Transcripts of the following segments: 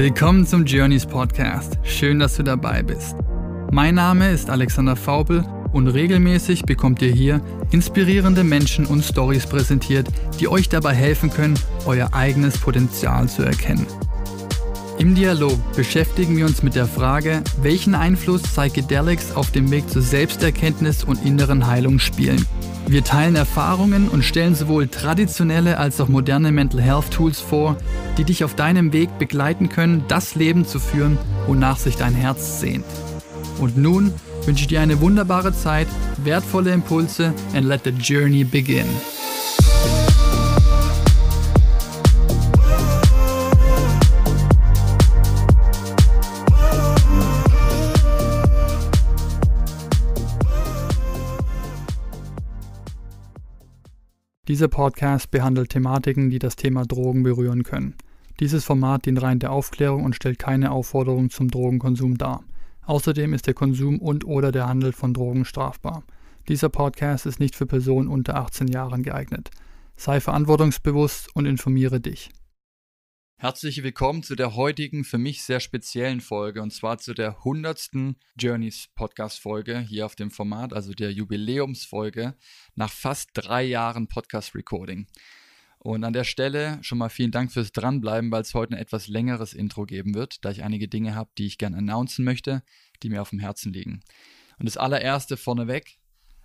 Willkommen zum Journeys Podcast. Schön, dass du dabei bist. Mein Name ist Alexander Faubel und regelmäßig bekommt ihr hier inspirierende Menschen und Stories präsentiert, die euch dabei helfen können, euer eigenes Potenzial zu erkennen. Im Dialog beschäftigen wir uns mit der Frage, welchen Einfluss Psychedelics auf dem Weg zur Selbsterkenntnis und inneren Heilung spielen wir teilen Erfahrungen und stellen sowohl traditionelle als auch moderne Mental Health Tools vor, die dich auf deinem Weg begleiten können, das Leben zu führen, wonach sich dein Herz sehnt. Und nun wünsche ich dir eine wunderbare Zeit, wertvolle Impulse and let the journey begin. Dieser Podcast behandelt Thematiken, die das Thema Drogen berühren können. Dieses Format dient rein der Aufklärung und stellt keine Aufforderung zum Drogenkonsum dar. Außerdem ist der Konsum und/oder der Handel von Drogen strafbar. Dieser Podcast ist nicht für Personen unter 18 Jahren geeignet. Sei verantwortungsbewusst und informiere dich. Herzlich willkommen zu der heutigen, für mich sehr speziellen Folge und zwar zu der 100. Journeys Podcast Folge hier auf dem Format, also der Jubiläumsfolge nach fast drei Jahren Podcast Recording. Und an der Stelle schon mal vielen Dank fürs Dranbleiben, weil es heute ein etwas längeres Intro geben wird, da ich einige Dinge habe, die ich gerne announcen möchte, die mir auf dem Herzen liegen. Und das allererste vorneweg,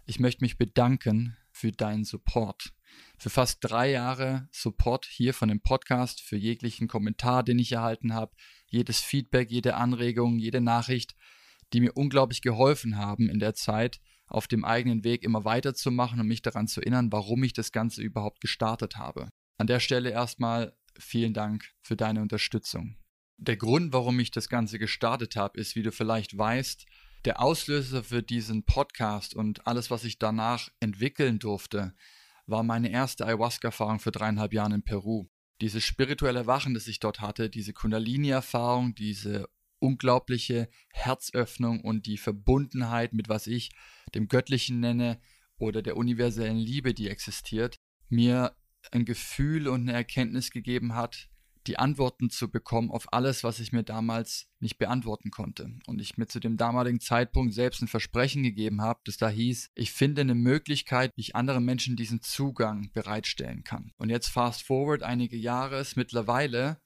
ich möchte mich bedanken für deinen Support für fast drei Jahre Support hier von dem Podcast, für jeglichen Kommentar, den ich erhalten habe, jedes Feedback, jede Anregung, jede Nachricht, die mir unglaublich geholfen haben in der Zeit, auf dem eigenen Weg immer weiterzumachen und mich daran zu erinnern, warum ich das Ganze überhaupt gestartet habe. An der Stelle erstmal vielen Dank für deine Unterstützung. Der Grund, warum ich das Ganze gestartet habe, ist, wie du vielleicht weißt, der Auslöser für diesen Podcast und alles, was ich danach entwickeln durfte, war meine erste Ayahuasca-Erfahrung für dreieinhalb Jahre in Peru. Dieses spirituelle Erwachen, das ich dort hatte, diese Kundalini-Erfahrung, diese unglaubliche Herzöffnung und die Verbundenheit mit was ich dem Göttlichen nenne oder der universellen Liebe, die existiert, mir ein Gefühl und eine Erkenntnis gegeben hat, die Antworten zu bekommen auf alles, was ich mir damals nicht beantworten konnte. Und ich mir zu dem damaligen Zeitpunkt selbst ein Versprechen gegeben habe, das da hieß, ich finde eine Möglichkeit, wie ich anderen Menschen diesen Zugang bereitstellen kann. Und jetzt fast forward einige Jahre ist mittlerweile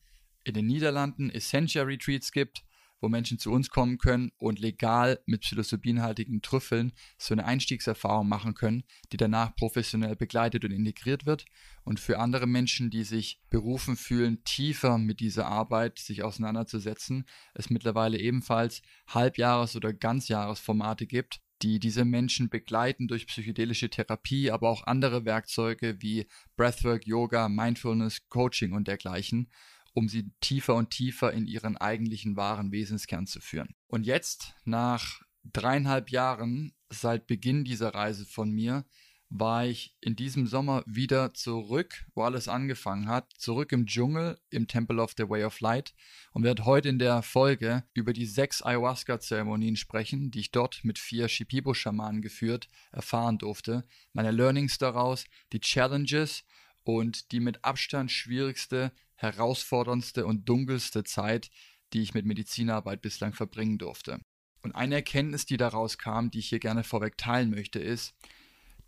in den Niederlanden Essentia Retreats gibt, wo Menschen zu uns kommen können und legal mit psilocybinhaltigen Trüffeln so eine Einstiegserfahrung machen können, die danach professionell begleitet und integriert wird. Und für andere Menschen, die sich berufen fühlen, tiefer mit dieser Arbeit sich auseinanderzusetzen, es mittlerweile ebenfalls Halbjahres- oder Ganzjahresformate gibt, die diese Menschen begleiten durch psychedelische Therapie, aber auch andere Werkzeuge wie Breathwork, Yoga, Mindfulness, Coaching und dergleichen um sie tiefer und tiefer in ihren eigentlichen wahren Wesenskern zu führen. Und jetzt, nach dreieinhalb Jahren seit Beginn dieser Reise von mir, war ich in diesem Sommer wieder zurück, wo alles angefangen hat, zurück im Dschungel, im Temple of the Way of Light und werde heute in der Folge über die sechs Ayahuasca-Zeremonien sprechen, die ich dort mit vier Shipibo-Schamanen geführt erfahren durfte, meine Learnings daraus, die Challenges und die mit Abstand schwierigste herausforderndste und dunkelste Zeit, die ich mit Medizinarbeit bislang verbringen durfte. Und eine Erkenntnis, die daraus kam, die ich hier gerne vorweg teilen möchte, ist,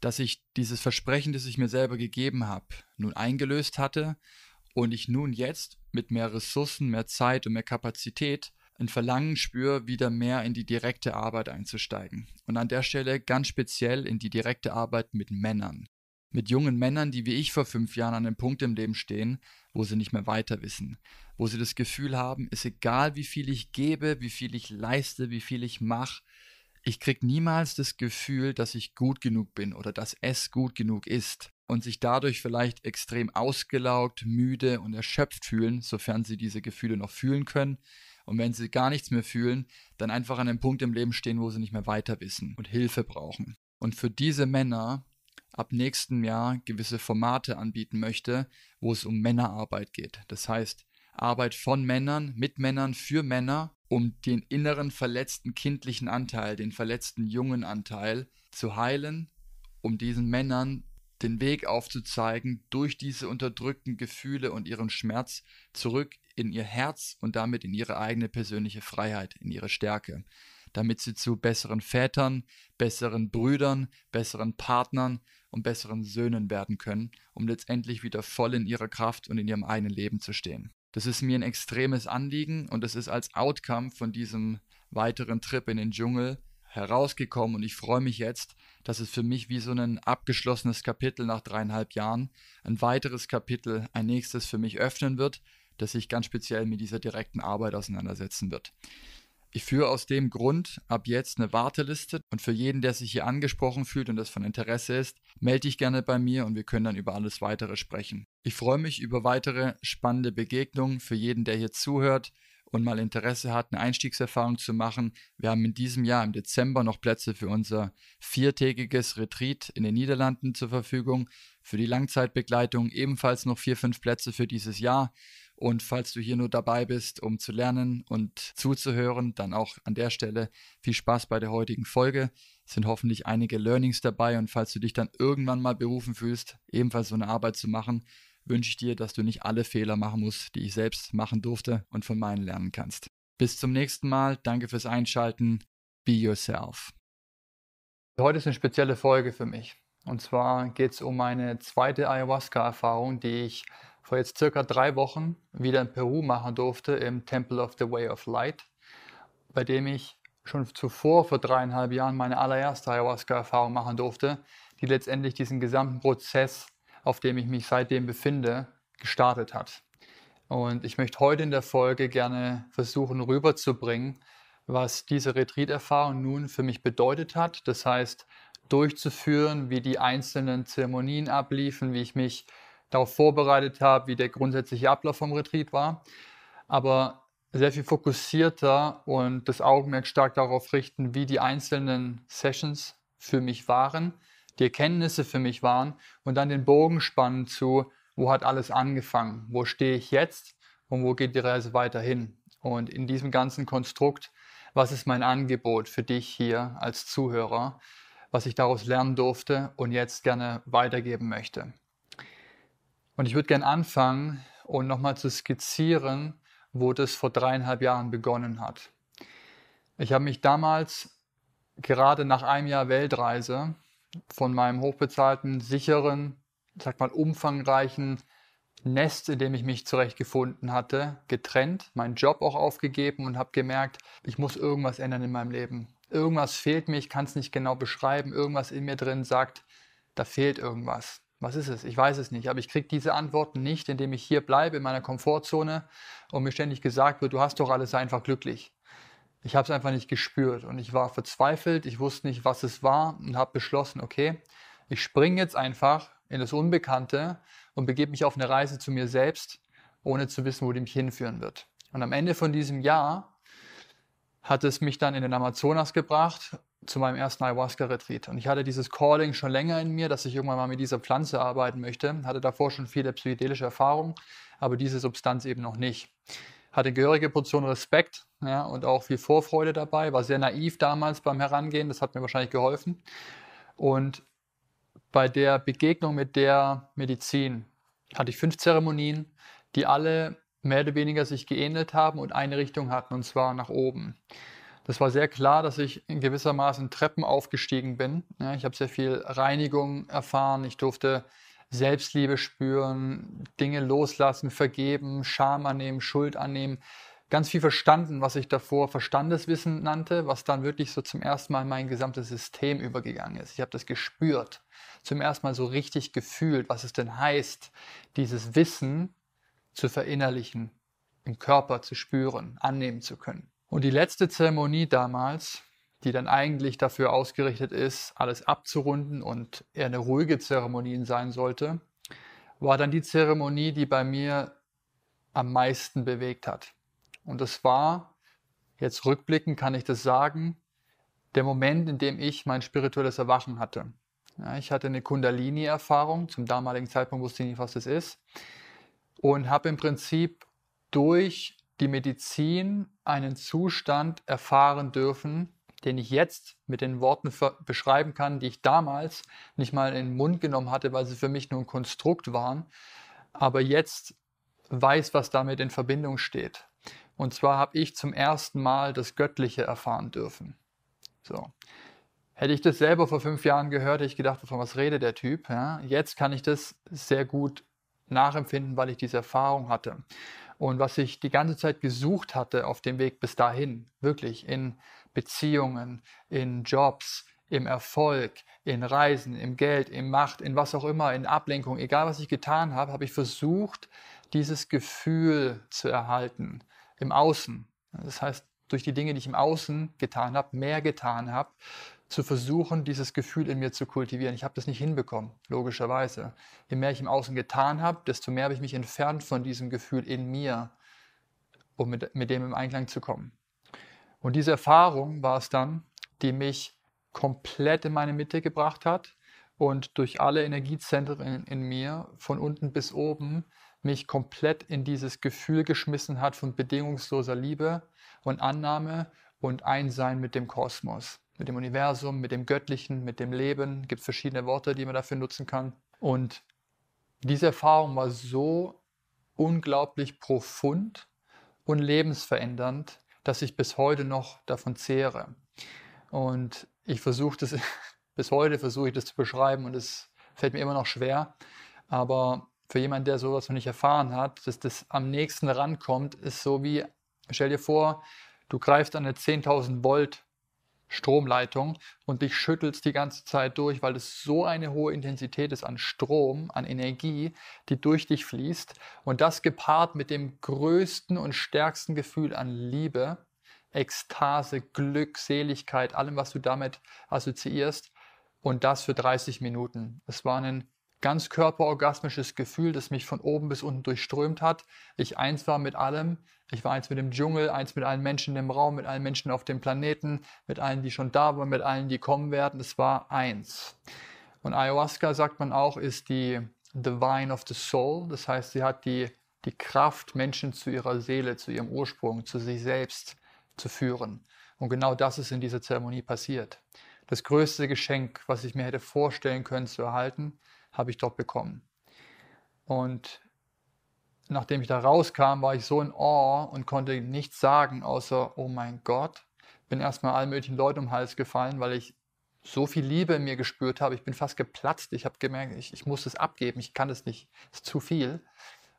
dass ich dieses Versprechen, das ich mir selber gegeben habe, nun eingelöst hatte und ich nun jetzt mit mehr Ressourcen, mehr Zeit und mehr Kapazität ein Verlangen spüre, wieder mehr in die direkte Arbeit einzusteigen. Und an der Stelle ganz speziell in die direkte Arbeit mit Männern. Mit jungen Männern, die wie ich vor fünf Jahren an einem Punkt im Leben stehen, wo sie nicht mehr weiter wissen, wo sie das Gefühl haben, ist egal, wie viel ich gebe, wie viel ich leiste, wie viel ich mache, ich kriege niemals das Gefühl, dass ich gut genug bin oder dass es gut genug ist und sich dadurch vielleicht extrem ausgelaugt, müde und erschöpft fühlen, sofern sie diese Gefühle noch fühlen können. Und wenn sie gar nichts mehr fühlen, dann einfach an einem Punkt im Leben stehen, wo sie nicht mehr weiter wissen und Hilfe brauchen. Und für diese Männer ab nächstem Jahr gewisse Formate anbieten möchte, wo es um Männerarbeit geht. Das heißt, Arbeit von Männern, mit Männern, für Männer, um den inneren verletzten kindlichen Anteil, den verletzten jungen Anteil zu heilen, um diesen Männern den Weg aufzuzeigen, durch diese unterdrückten Gefühle und ihren Schmerz zurück in ihr Herz und damit in ihre eigene persönliche Freiheit, in ihre Stärke, damit sie zu besseren Vätern, besseren Brüdern, besseren Partnern, und besseren Söhnen werden können, um letztendlich wieder voll in ihrer Kraft und in ihrem eigenen Leben zu stehen. Das ist mir ein extremes Anliegen und es ist als Outcome von diesem weiteren Trip in den Dschungel herausgekommen und ich freue mich jetzt, dass es für mich wie so ein abgeschlossenes Kapitel nach dreieinhalb Jahren ein weiteres Kapitel, ein nächstes für mich öffnen wird, das sich ganz speziell mit dieser direkten Arbeit auseinandersetzen wird. Ich führe aus dem Grund ab jetzt eine Warteliste und für jeden, der sich hier angesprochen fühlt und das von Interesse ist, melde dich gerne bei mir und wir können dann über alles weitere sprechen. Ich freue mich über weitere spannende Begegnungen für jeden, der hier zuhört und mal Interesse hat, eine Einstiegserfahrung zu machen. Wir haben in diesem Jahr im Dezember noch Plätze für unser viertägiges Retreat in den Niederlanden zur Verfügung. Für die Langzeitbegleitung ebenfalls noch vier, fünf Plätze für dieses Jahr. Und falls du hier nur dabei bist, um zu lernen und zuzuhören, dann auch an der Stelle viel Spaß bei der heutigen Folge. Es sind hoffentlich einige Learnings dabei und falls du dich dann irgendwann mal berufen fühlst, ebenfalls so eine Arbeit zu machen, wünsche ich dir, dass du nicht alle Fehler machen musst, die ich selbst machen durfte und von meinen lernen kannst. Bis zum nächsten Mal. Danke fürs Einschalten. Be yourself. Heute ist eine spezielle Folge für mich. Und zwar geht es um meine zweite Ayahuasca-Erfahrung, die ich vor jetzt circa drei Wochen wieder in Peru machen durfte im Temple of the Way of Light, bei dem ich schon zuvor vor dreieinhalb Jahren meine allererste Ayahuasca-Erfahrung machen durfte, die letztendlich diesen gesamten Prozess, auf dem ich mich seitdem befinde, gestartet hat. Und ich möchte heute in der Folge gerne versuchen rüberzubringen, was diese Retreat-Erfahrung nun für mich bedeutet hat. Das heißt, durchzuführen, wie die einzelnen Zeremonien abliefen, wie ich mich darauf vorbereitet habe, wie der grundsätzliche Ablauf vom Retreat war. Aber sehr viel fokussierter und das Augenmerk stark darauf richten, wie die einzelnen Sessions für mich waren, die Erkenntnisse für mich waren und dann den Bogen spannen zu, wo hat alles angefangen, wo stehe ich jetzt und wo geht die Reise weiterhin. Und in diesem ganzen Konstrukt, was ist mein Angebot für dich hier als Zuhörer, was ich daraus lernen durfte und jetzt gerne weitergeben möchte. Und ich würde gerne anfangen und nochmal zu skizzieren, wo das vor dreieinhalb Jahren begonnen hat. Ich habe mich damals gerade nach einem Jahr Weltreise von meinem hochbezahlten, sicheren, sag mal umfangreichen Nest, in dem ich mich zurechtgefunden hatte, getrennt, meinen Job auch aufgegeben und habe gemerkt, ich muss irgendwas ändern in meinem Leben. Irgendwas fehlt mir, ich kann es nicht genau beschreiben, irgendwas in mir drin sagt, da fehlt irgendwas. Was ist es? Ich weiß es nicht. Aber ich kriege diese Antworten nicht, indem ich hier bleibe in meiner Komfortzone und mir ständig gesagt wird, du hast doch alles, einfach glücklich. Ich habe es einfach nicht gespürt und ich war verzweifelt, ich wusste nicht, was es war und habe beschlossen, okay, ich springe jetzt einfach in das Unbekannte und begebe mich auf eine Reise zu mir selbst, ohne zu wissen, wo die mich hinführen wird. Und am Ende von diesem Jahr hat es mich dann in den Amazonas gebracht zu meinem ersten Ayahuasca-Retreat. Und ich hatte dieses Calling schon länger in mir, dass ich irgendwann mal mit dieser Pflanze arbeiten möchte. Hatte davor schon viele psychedelische Erfahrungen, aber diese Substanz eben noch nicht. Hatte gehörige Portion Respekt ja, und auch viel Vorfreude dabei. War sehr naiv damals beim Herangehen, das hat mir wahrscheinlich geholfen. Und bei der Begegnung mit der Medizin hatte ich fünf Zeremonien, die alle mehr oder weniger sich geähnelt haben und eine Richtung hatten, und zwar nach oben das war sehr klar, dass ich in gewissermaßen Treppen aufgestiegen bin. Ja, ich habe sehr viel Reinigung erfahren. Ich durfte Selbstliebe spüren, Dinge loslassen, vergeben, Scham annehmen, Schuld annehmen. Ganz viel verstanden, was ich davor Verstandeswissen nannte, was dann wirklich so zum ersten Mal in mein gesamtes System übergegangen ist. Ich habe das gespürt, zum ersten Mal so richtig gefühlt, was es denn heißt, dieses Wissen zu verinnerlichen, im Körper zu spüren, annehmen zu können. Und die letzte Zeremonie damals, die dann eigentlich dafür ausgerichtet ist, alles abzurunden und eher eine ruhige Zeremonie sein sollte, war dann die Zeremonie, die bei mir am meisten bewegt hat. Und das war, jetzt rückblickend kann ich das sagen, der Moment, in dem ich mein spirituelles Erwachen hatte. Ja, ich hatte eine Kundalini-Erfahrung, zum damaligen Zeitpunkt wusste ich nicht, was das ist, und habe im Prinzip durch die Medizin einen Zustand erfahren dürfen, den ich jetzt mit den Worten beschreiben kann, die ich damals nicht mal in den Mund genommen hatte, weil sie für mich nur ein Konstrukt waren, aber jetzt weiß, was damit in Verbindung steht. Und zwar habe ich zum ersten Mal das Göttliche erfahren dürfen. So. Hätte ich das selber vor fünf Jahren gehört, hätte ich gedacht, wovon was redet der Typ. Ja? Jetzt kann ich das sehr gut nachempfinden, weil ich diese Erfahrung hatte und was ich die ganze Zeit gesucht hatte auf dem Weg bis dahin, wirklich in Beziehungen, in Jobs, im Erfolg, in Reisen, im Geld, in Macht, in was auch immer, in Ablenkung, egal was ich getan habe, habe ich versucht, dieses Gefühl zu erhalten im Außen. Das heißt, durch die Dinge, die ich im Außen getan habe, mehr getan habe, zu versuchen, dieses Gefühl in mir zu kultivieren. Ich habe das nicht hinbekommen, logischerweise. Je mehr ich im Außen getan habe, desto mehr habe ich mich entfernt von diesem Gefühl in mir, um mit, mit dem im Einklang zu kommen. Und diese Erfahrung war es dann, die mich komplett in meine Mitte gebracht hat und durch alle Energiezentren in, in mir, von unten bis oben, mich komplett in dieses Gefühl geschmissen hat von bedingungsloser Liebe und Annahme und Einsein mit dem Kosmos mit dem Universum, mit dem Göttlichen, mit dem Leben. Es gibt verschiedene Worte, die man dafür nutzen kann. Und diese Erfahrung war so unglaublich profund und lebensverändernd, dass ich bis heute noch davon zehre. Und ich versuche das, bis heute versuche ich das zu beschreiben und es fällt mir immer noch schwer. Aber für jemanden, der sowas noch nicht erfahren hat, dass das am nächsten rankommt, ist so wie, stell dir vor, du greifst an eine 10.000 Volt Stromleitung und dich schüttelst die ganze Zeit durch, weil es so eine hohe Intensität ist an Strom, an Energie, die durch dich fließt. Und das gepaart mit dem größten und stärksten Gefühl an Liebe, Ekstase, Glück, Seligkeit, allem, was du damit assoziierst. Und das für 30 Minuten. Es war ein ganz körperorgasmisches Gefühl, das mich von oben bis unten durchströmt hat. Ich eins war mit allem. Ich war eins mit dem Dschungel, eins mit allen Menschen im Raum, mit allen Menschen auf dem Planeten, mit allen, die schon da waren, mit allen, die kommen werden. Es war eins. Und Ayahuasca, sagt man auch, ist die Divine of the Soul. Das heißt, sie hat die, die Kraft, Menschen zu ihrer Seele, zu ihrem Ursprung, zu sich selbst zu führen. Und genau das ist in dieser Zeremonie passiert. Das größte Geschenk, was ich mir hätte vorstellen können zu erhalten, habe ich dort bekommen. Und nachdem ich da rauskam, war ich so in Awe und konnte nichts sagen, außer, oh mein Gott, bin erstmal allen möglichen Leuten um den Hals gefallen, weil ich so viel Liebe in mir gespürt habe. Ich bin fast geplatzt. Ich habe gemerkt, ich, ich muss es abgeben. Ich kann es nicht. Es ist zu viel.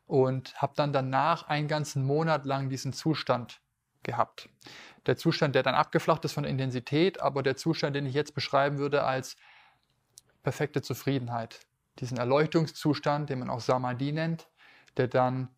Und habe dann danach einen ganzen Monat lang diesen Zustand gehabt. Der Zustand, der dann abgeflacht ist von der Intensität, aber der Zustand, den ich jetzt beschreiben würde als perfekte Zufriedenheit diesen Erleuchtungszustand, den man auch Samadhi nennt, der dann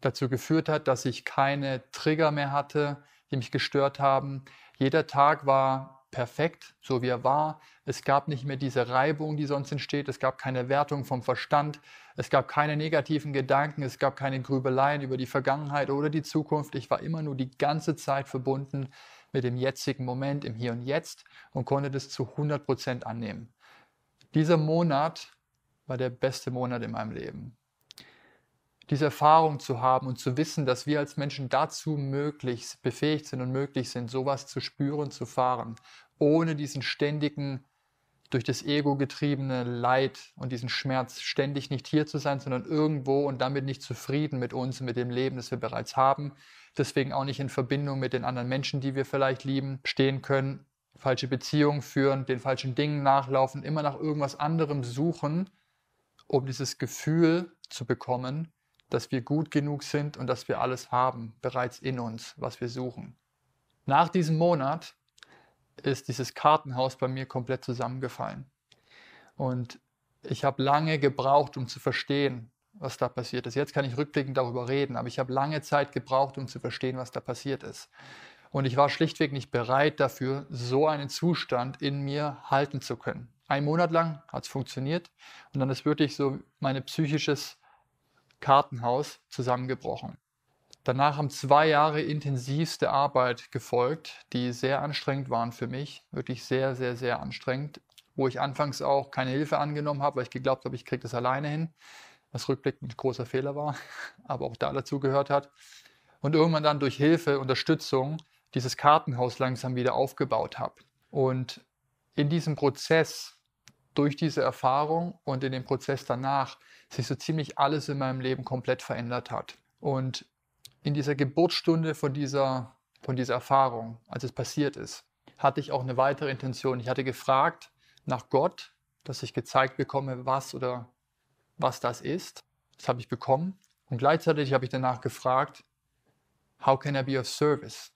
dazu geführt hat, dass ich keine Trigger mehr hatte, die mich gestört haben. Jeder Tag war perfekt, so wie er war. Es gab nicht mehr diese Reibung, die sonst entsteht. Es gab keine Wertung vom Verstand. Es gab keine negativen Gedanken. Es gab keine Grübeleien über die Vergangenheit oder die Zukunft. Ich war immer nur die ganze Zeit verbunden mit dem jetzigen Moment, im Hier und Jetzt und konnte das zu 100 Prozent annehmen. Dieser Monat war der beste Monat in meinem Leben. Diese Erfahrung zu haben und zu wissen, dass wir als Menschen dazu möglich, befähigt sind und möglich sind, sowas zu spüren, zu fahren, ohne diesen ständigen, durch das Ego getriebene Leid und diesen Schmerz, ständig nicht hier zu sein, sondern irgendwo und damit nicht zufrieden mit uns und mit dem Leben, das wir bereits haben, deswegen auch nicht in Verbindung mit den anderen Menschen, die wir vielleicht lieben, stehen können, falsche Beziehungen führen, den falschen Dingen nachlaufen, immer nach irgendwas anderem suchen, um dieses Gefühl zu bekommen, dass wir gut genug sind und dass wir alles haben, bereits in uns, was wir suchen. Nach diesem Monat ist dieses Kartenhaus bei mir komplett zusammengefallen. Und ich habe lange gebraucht, um zu verstehen, was da passiert ist. Jetzt kann ich rückblickend darüber reden, aber ich habe lange Zeit gebraucht, um zu verstehen, was da passiert ist. Und ich war schlichtweg nicht bereit dafür, so einen Zustand in mir halten zu können einen Monat lang hat es funktioniert und dann ist wirklich so mein psychisches Kartenhaus zusammengebrochen. Danach haben zwei Jahre intensivste Arbeit gefolgt, die sehr anstrengend waren für mich, wirklich sehr, sehr, sehr anstrengend, wo ich anfangs auch keine Hilfe angenommen habe, weil ich geglaubt habe, ich kriege das alleine hin, was rückblickend ein großer Fehler war, aber auch da dazu gehört hat. Und irgendwann dann durch Hilfe, Unterstützung dieses Kartenhaus langsam wieder aufgebaut habe. Und in diesem Prozess durch diese Erfahrung und in dem Prozess danach sich so ziemlich alles in meinem Leben komplett verändert hat. Und in dieser Geburtsstunde von dieser, von dieser Erfahrung, als es passiert ist, hatte ich auch eine weitere Intention. Ich hatte gefragt nach Gott, dass ich gezeigt bekomme, was oder was das ist. Das habe ich bekommen. Und gleichzeitig habe ich danach gefragt, how can I be of service?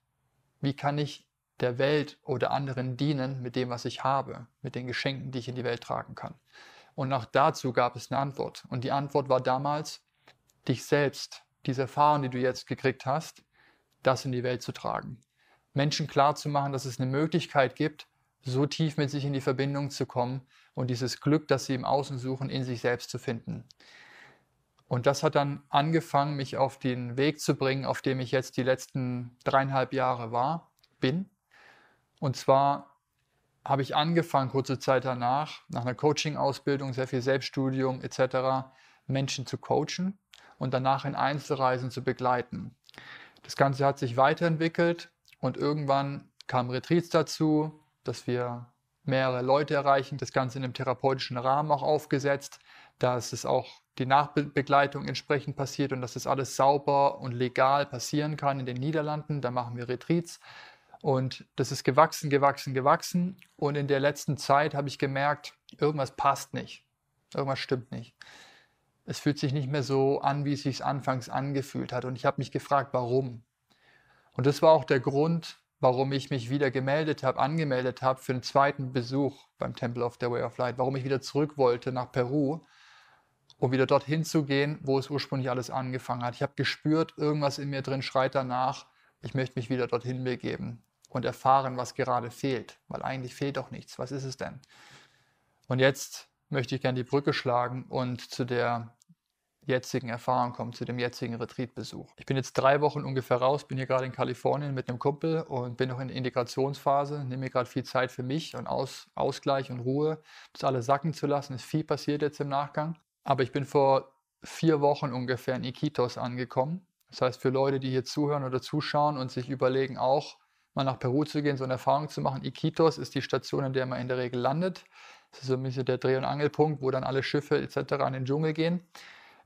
Wie kann ich der Welt oder anderen dienen mit dem, was ich habe, mit den Geschenken, die ich in die Welt tragen kann? Und auch dazu gab es eine Antwort. Und die Antwort war damals, dich selbst, diese Erfahrung, die du jetzt gekriegt hast, das in die Welt zu tragen. Menschen klarzumachen, dass es eine Möglichkeit gibt, so tief mit sich in die Verbindung zu kommen und dieses Glück, das sie im Außen suchen, in sich selbst zu finden. Und das hat dann angefangen, mich auf den Weg zu bringen, auf dem ich jetzt die letzten dreieinhalb Jahre war, bin. Und zwar habe ich angefangen, kurze Zeit danach, nach einer Coaching-Ausbildung, sehr viel Selbststudium etc., Menschen zu coachen und danach in Einzelreisen zu begleiten. Das Ganze hat sich weiterentwickelt und irgendwann kamen Retreats dazu, dass wir mehrere Leute erreichen, das Ganze in einem therapeutischen Rahmen auch aufgesetzt, dass es auch die Nachbegleitung entsprechend passiert und dass das alles sauber und legal passieren kann in den Niederlanden. Da machen wir Retreats, und das ist gewachsen, gewachsen, gewachsen. Und in der letzten Zeit habe ich gemerkt, irgendwas passt nicht. Irgendwas stimmt nicht. Es fühlt sich nicht mehr so an, wie es sich anfangs angefühlt hat. Und ich habe mich gefragt, warum. Und das war auch der Grund, warum ich mich wieder gemeldet habe, angemeldet habe für einen zweiten Besuch beim Temple of the Way of Light, warum ich wieder zurück wollte nach Peru, um wieder dorthin zu gehen, wo es ursprünglich alles angefangen hat. Ich habe gespürt, irgendwas in mir drin schreit danach, ich möchte mich wieder dorthin begeben und erfahren, was gerade fehlt, weil eigentlich fehlt doch nichts. Was ist es denn? Und jetzt möchte ich gerne die Brücke schlagen und zu der jetzigen Erfahrung kommen, zu dem jetzigen Retreatbesuch. Ich bin jetzt drei Wochen ungefähr raus, bin hier gerade in Kalifornien mit einem Kumpel und bin noch in der Integrationsphase, nehme mir gerade viel Zeit für mich und Aus, Ausgleich und Ruhe, das alles sacken zu lassen. Ist viel passiert jetzt im Nachgang. Aber ich bin vor vier Wochen ungefähr in Iquitos angekommen. Das heißt, für Leute, die hier zuhören oder zuschauen und sich überlegen auch, mal nach Peru zu gehen, so eine Erfahrung zu machen. Iquitos ist die Station, in der man in der Regel landet. Das ist so ein bisschen der Dreh- und Angelpunkt, wo dann alle Schiffe etc. in den Dschungel gehen.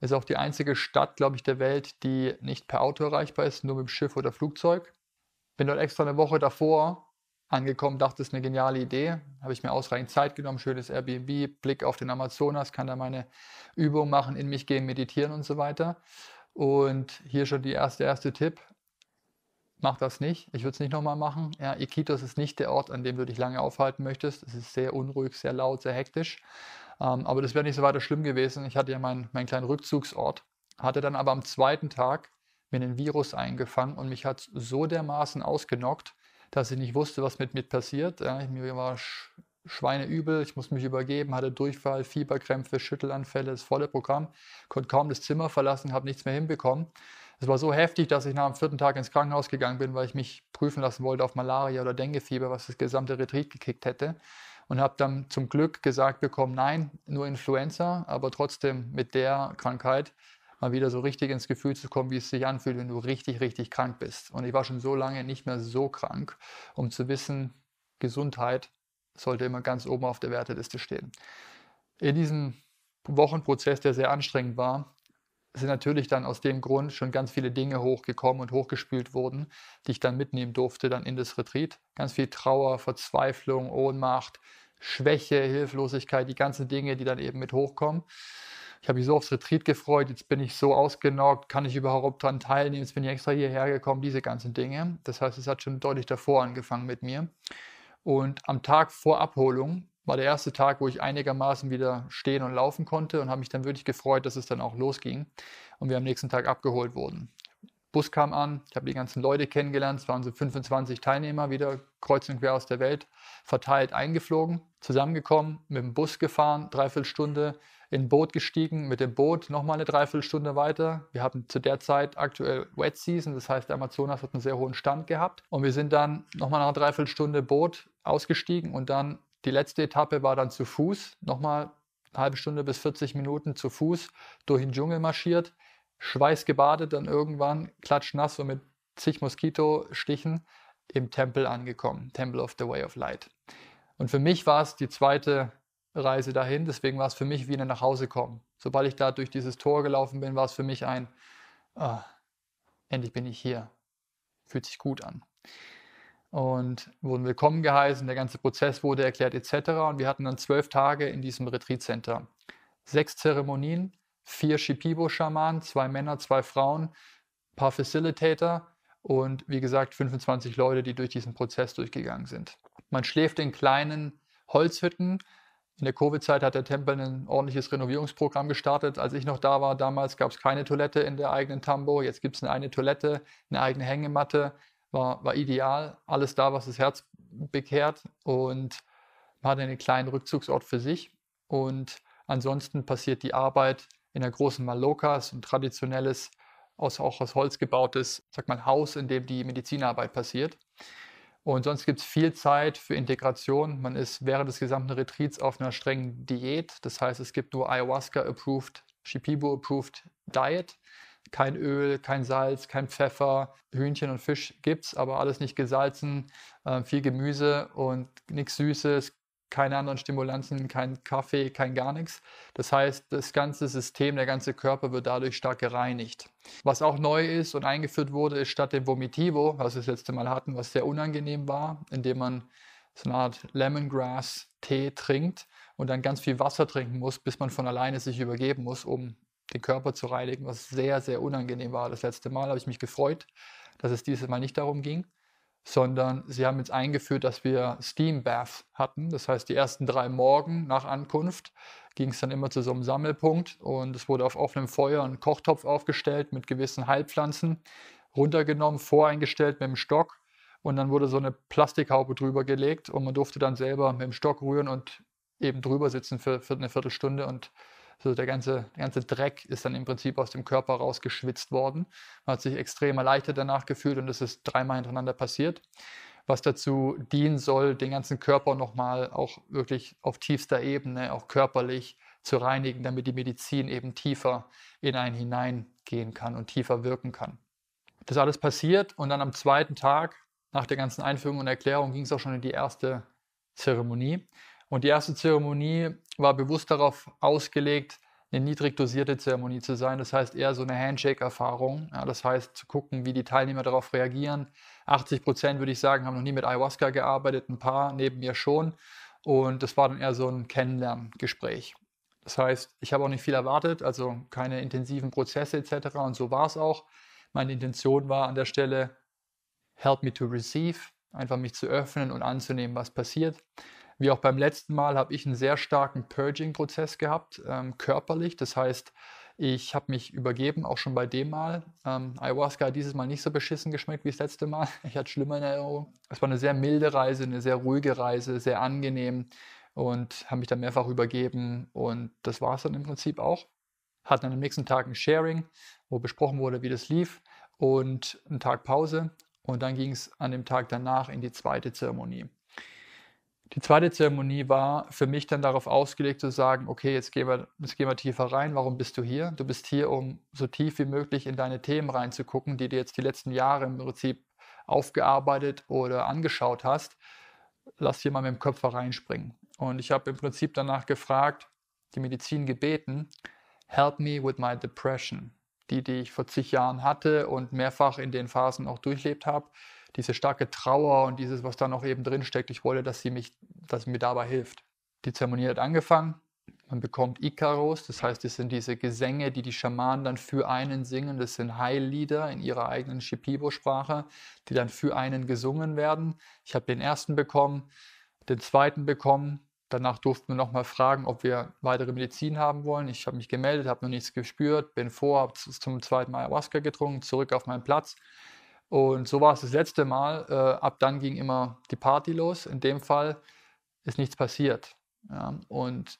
Ist auch die einzige Stadt, glaube ich, der Welt, die nicht per Auto erreichbar ist, nur mit Schiff oder Flugzeug. Bin dort extra eine Woche davor angekommen, dachte, es ist eine geniale Idee. Habe ich mir ausreichend Zeit genommen, schönes Airbnb, Blick auf den Amazonas, kann da meine Übungen machen, in mich gehen, meditieren und so weiter. Und hier schon die erste, erste Tipp mach das nicht. Ich würde es nicht nochmal machen. Ja, Iquitos ist nicht der Ort, an dem du dich lange aufhalten möchtest. Es ist sehr unruhig, sehr laut, sehr hektisch. Ähm, aber das wäre nicht so weiter schlimm gewesen. Ich hatte ja meinen, meinen kleinen Rückzugsort. Hatte dann aber am zweiten Tag mir ein Virus eingefangen und mich hat so dermaßen ausgenockt, dass ich nicht wusste, was mit mir passiert. Ja, mir war sch schweineübel, ich musste mich übergeben, hatte Durchfall, Fieberkrämpfe, Schüttelanfälle, das volle Programm, konnte kaum das Zimmer verlassen, habe nichts mehr hinbekommen. Es war so heftig, dass ich nach dem vierten Tag ins Krankenhaus gegangen bin, weil ich mich prüfen lassen wollte auf Malaria oder Denguefieber, was das gesamte Retreat gekickt hätte. Und habe dann zum Glück gesagt bekommen, nein, nur Influenza, aber trotzdem mit der Krankheit mal wieder so richtig ins Gefühl zu kommen, wie es sich anfühlt, wenn du richtig, richtig krank bist. Und ich war schon so lange nicht mehr so krank, um zu wissen, Gesundheit sollte immer ganz oben auf der Werteliste stehen. In diesem Wochenprozess, der sehr anstrengend war, sind natürlich dann aus dem Grund schon ganz viele Dinge hochgekommen und hochgespült wurden, die ich dann mitnehmen durfte, dann in das Retreat. Ganz viel Trauer, Verzweiflung, Ohnmacht, Schwäche, Hilflosigkeit, die ganzen Dinge, die dann eben mit hochkommen. Ich habe mich so aufs Retreat gefreut, jetzt bin ich so ausgenockt, kann ich überhaupt daran teilnehmen, jetzt bin ich extra hierher gekommen, diese ganzen Dinge. Das heißt, es hat schon deutlich davor angefangen mit mir. Und am Tag vor Abholung war der erste Tag, wo ich einigermaßen wieder stehen und laufen konnte und habe mich dann wirklich gefreut, dass es dann auch losging und wir am nächsten Tag abgeholt wurden. Bus kam an, ich habe die ganzen Leute kennengelernt, es waren so 25 Teilnehmer wieder kreuz und quer aus der Welt, verteilt eingeflogen, zusammengekommen, mit dem Bus gefahren, dreiviertel Stunde, in ein Boot gestiegen, mit dem Boot nochmal eine Dreiviertelstunde weiter. Wir haben zu der Zeit aktuell Wet Season, das heißt, der Amazonas hat einen sehr hohen Stand gehabt. Und wir sind dann nochmal nach einer Dreiviertelstunde Boot ausgestiegen und dann die letzte Etappe war dann zu Fuß, nochmal eine halbe Stunde bis 40 Minuten zu Fuß durch den Dschungel marschiert, schweißgebadet, dann irgendwann klatschnass und mit zig Moskitostichen im Tempel angekommen, Temple of the Way of Light. Und für mich war es die zweite Reise dahin, deswegen war es für mich wie eine Nachhausekommen. Sobald ich da durch dieses Tor gelaufen bin, war es für mich ein, oh, endlich bin ich hier. Fühlt sich gut an und wurden willkommen geheißen, der ganze Prozess wurde erklärt etc. Und wir hatten dann zwölf Tage in diesem Retreat Center. Sechs Zeremonien, vier Shipibo-Schamanen, zwei Männer, zwei Frauen, ein paar Facilitator und wie gesagt 25 Leute, die durch diesen Prozess durchgegangen sind. Man schläft in kleinen Holzhütten. In der Covid-Zeit hat der Tempel ein ordentliches Renovierungsprogramm gestartet. Als ich noch da war, damals gab es keine Toilette in der eigenen Tambo. Jetzt gibt es eine, eigene Toilette, eine eigene Hängematte, war, war ideal, alles da, was das Herz bekehrt und man hatte einen kleinen Rückzugsort für sich und ansonsten passiert die Arbeit in der großen Maloka, ist ein traditionelles, aus, auch aus Holz gebautes, sag mal, Haus, in dem die Medizinarbeit passiert. Und sonst gibt es viel Zeit für Integration. Man ist während des gesamten Retreats auf einer strengen Diät. Das heißt, es gibt nur Ayahuasca-approved, Shipibo-approved Diet kein Öl, kein Salz, kein Pfeffer. Hühnchen und Fisch gibt es, aber alles nicht gesalzen, äh, viel Gemüse und nichts Süßes, keine anderen Stimulanzen, kein Kaffee, kein gar nichts. Das heißt, das ganze System, der ganze Körper wird dadurch stark gereinigt. Was auch neu ist und eingeführt wurde, ist statt dem Vomitivo, was wir das letzte Mal hatten, was sehr unangenehm war, indem man so eine Art Lemongrass-Tee trinkt und dann ganz viel Wasser trinken muss, bis man von alleine sich übergeben muss, um den Körper zu reinigen, was sehr, sehr unangenehm war. Das letzte Mal habe ich mich gefreut, dass es dieses Mal nicht darum ging, sondern sie haben jetzt eingeführt, dass wir Steam Bath hatten. Das heißt, die ersten drei Morgen nach Ankunft ging es dann immer zu so einem Sammelpunkt und es wurde auf offenem Feuer ein Kochtopf aufgestellt mit gewissen Heilpflanzen, runtergenommen, voreingestellt mit dem Stock und dann wurde so eine Plastikhaube drüber gelegt und man durfte dann selber mit dem Stock rühren und eben drüber sitzen für, für eine Viertelstunde und also der ganze, der ganze Dreck ist dann im Prinzip aus dem Körper rausgeschwitzt worden. Man hat sich extrem erleichtert danach gefühlt und das ist dreimal hintereinander passiert, was dazu dienen soll, den ganzen Körper nochmal auch wirklich auf tiefster Ebene, auch körperlich zu reinigen, damit die Medizin eben tiefer in einen hineingehen kann und tiefer wirken kann. Das alles passiert und dann am zweiten Tag nach der ganzen Einführung und Erklärung ging es auch schon in die erste Zeremonie. Und die erste Zeremonie war bewusst darauf ausgelegt, eine niedrig dosierte Zeremonie zu sein. Das heißt eher so eine Handshake-Erfahrung. Ja, das heißt zu gucken, wie die Teilnehmer darauf reagieren. 80 Prozent würde ich sagen, haben noch nie mit Ayahuasca gearbeitet, ein paar neben mir schon. Und das war dann eher so ein Kennenlerngespräch. Das heißt, ich habe auch nicht viel erwartet, also keine intensiven Prozesse etc. Und so war es auch. Meine Intention war an der Stelle, help me to receive, einfach mich zu öffnen und anzunehmen, was passiert. Wie auch beim letzten Mal habe ich einen sehr starken Purging-Prozess gehabt, ähm, körperlich. Das heißt, ich habe mich übergeben, auch schon bei dem Mal. Ähm, Ayahuasca hat dieses Mal nicht so beschissen geschmeckt wie das letzte Mal. Ich hatte schlimmer in Erinnerung. Es war eine sehr milde Reise, eine sehr ruhige Reise, sehr angenehm und habe mich dann mehrfach übergeben und das war es dann im Prinzip auch. Hatten dann am nächsten Tag ein Sharing, wo besprochen wurde, wie das lief und einen Tag Pause und dann ging es an dem Tag danach in die zweite Zeremonie. Die zweite Zeremonie war für mich dann darauf ausgelegt zu sagen, okay, jetzt gehen, wir, jetzt gehen wir tiefer rein, warum bist du hier? Du bist hier, um so tief wie möglich in deine Themen reinzugucken, die du jetzt die letzten Jahre im Prinzip aufgearbeitet oder angeschaut hast. Lass hier mal mit dem Kopf reinspringen. Und ich habe im Prinzip danach gefragt, die Medizin gebeten, help me with my depression. Die, die ich vor zig Jahren hatte und mehrfach in den Phasen auch durchlebt habe diese starke Trauer und dieses, was da noch eben drin steckt, ich wollte, dass sie, mich, dass sie mir dabei hilft. Die Zeremonie hat angefangen, man bekommt Ikaros, das heißt, es sind diese Gesänge, die die Schamanen dann für einen singen. Das sind Heillieder in ihrer eigenen Shipibo-Sprache, die dann für einen gesungen werden. Ich habe den ersten bekommen, den zweiten bekommen. Danach durften wir nochmal fragen, ob wir weitere Medizin haben wollen. Ich habe mich gemeldet, habe noch nichts gespürt, bin vor, habe zum zweiten Mal Ayahuasca getrunken, zurück auf meinen Platz. Und so war es das letzte Mal. Äh, ab dann ging immer die Party los. In dem Fall ist nichts passiert. Ja, und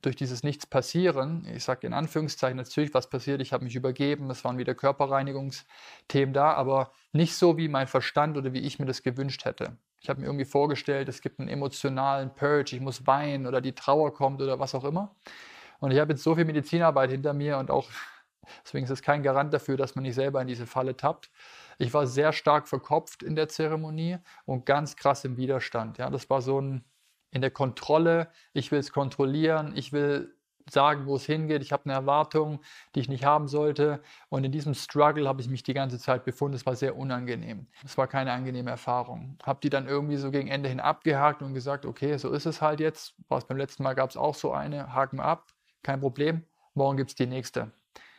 durch dieses Nichts passieren, ich sage in Anführungszeichen natürlich, was passiert, ich habe mich übergeben, es waren wieder Körperreinigungsthemen da, aber nicht so wie mein Verstand oder wie ich mir das gewünscht hätte. Ich habe mir irgendwie vorgestellt, es gibt einen emotionalen Purge, ich muss weinen oder die Trauer kommt oder was auch immer. Und ich habe jetzt so viel Medizinarbeit hinter mir und auch Deswegen ist es kein Garant dafür, dass man nicht selber in diese Falle tappt. Ich war sehr stark verkopft in der Zeremonie und ganz krass im Widerstand. Ja, das war so ein in der Kontrolle. Ich will es kontrollieren. Ich will sagen, wo es hingeht. Ich habe eine Erwartung, die ich nicht haben sollte. Und in diesem Struggle habe ich mich die ganze Zeit befunden. Es war sehr unangenehm. Es war keine angenehme Erfahrung. Habe die dann irgendwie so gegen Ende hin abgehakt und gesagt, okay, so ist es halt jetzt. Was beim letzten Mal gab es auch so eine. Haken ab, kein Problem. Morgen gibt es die nächste.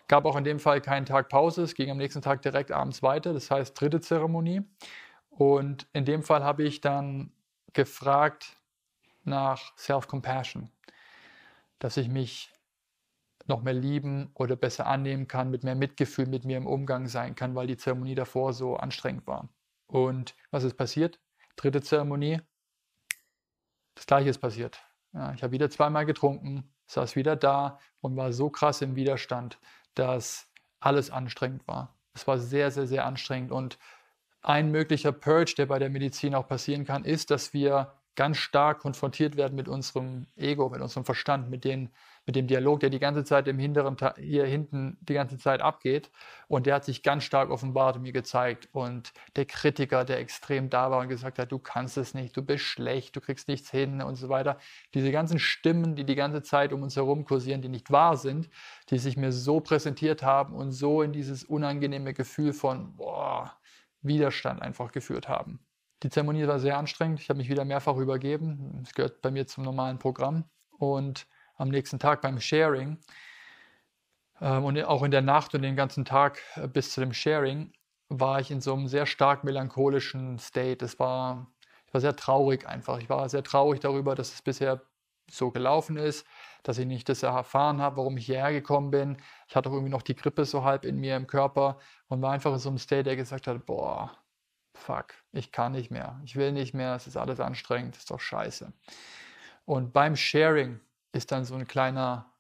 Gab auch in dem Fall keinen Tag Pause, es ging am nächsten Tag direkt abends weiter, das heißt dritte Zeremonie. Und in dem Fall habe ich dann gefragt nach Self-Compassion, dass ich mich noch mehr lieben oder besser annehmen kann, mit mehr Mitgefühl mit mir im Umgang sein kann, weil die Zeremonie davor so anstrengend war. Und was ist passiert? Dritte Zeremonie, das gleiche ist passiert. Ja, ich habe wieder zweimal getrunken, saß wieder da und war so krass im Widerstand, dass alles anstrengend war. Es war sehr, sehr, sehr anstrengend. Und ein möglicher Purge, der bei der Medizin auch passieren kann, ist, dass wir ganz stark konfrontiert werden mit unserem Ego, mit unserem Verstand, mit den mit dem Dialog, der die ganze Zeit im hinteren, hier hinten die ganze Zeit abgeht. Und der hat sich ganz stark offenbart und mir gezeigt. Und der Kritiker, der extrem da war und gesagt hat, du kannst es nicht, du bist schlecht, du kriegst nichts hin und so weiter. Diese ganzen Stimmen, die die ganze Zeit um uns herum kursieren, die nicht wahr sind, die sich mir so präsentiert haben und so in dieses unangenehme Gefühl von boah, Widerstand einfach geführt haben. Die Zeremonie war sehr anstrengend. Ich habe mich wieder mehrfach übergeben. Es gehört bei mir zum normalen Programm. Und am nächsten Tag beim Sharing ähm, und auch in der Nacht und den ganzen Tag äh, bis zu dem Sharing war ich in so einem sehr stark melancholischen State. Es war, ich war sehr traurig einfach. Ich war sehr traurig darüber, dass es bisher so gelaufen ist, dass ich nicht das erfahren habe, warum ich hierher gekommen bin. Ich hatte auch irgendwie noch die Grippe so halb in mir im Körper und war einfach in so einem State, der gesagt hat, boah, fuck, ich kann nicht mehr, ich will nicht mehr, es ist alles anstrengend, es ist doch scheiße. Und beim Sharing ist dann so ein kleiner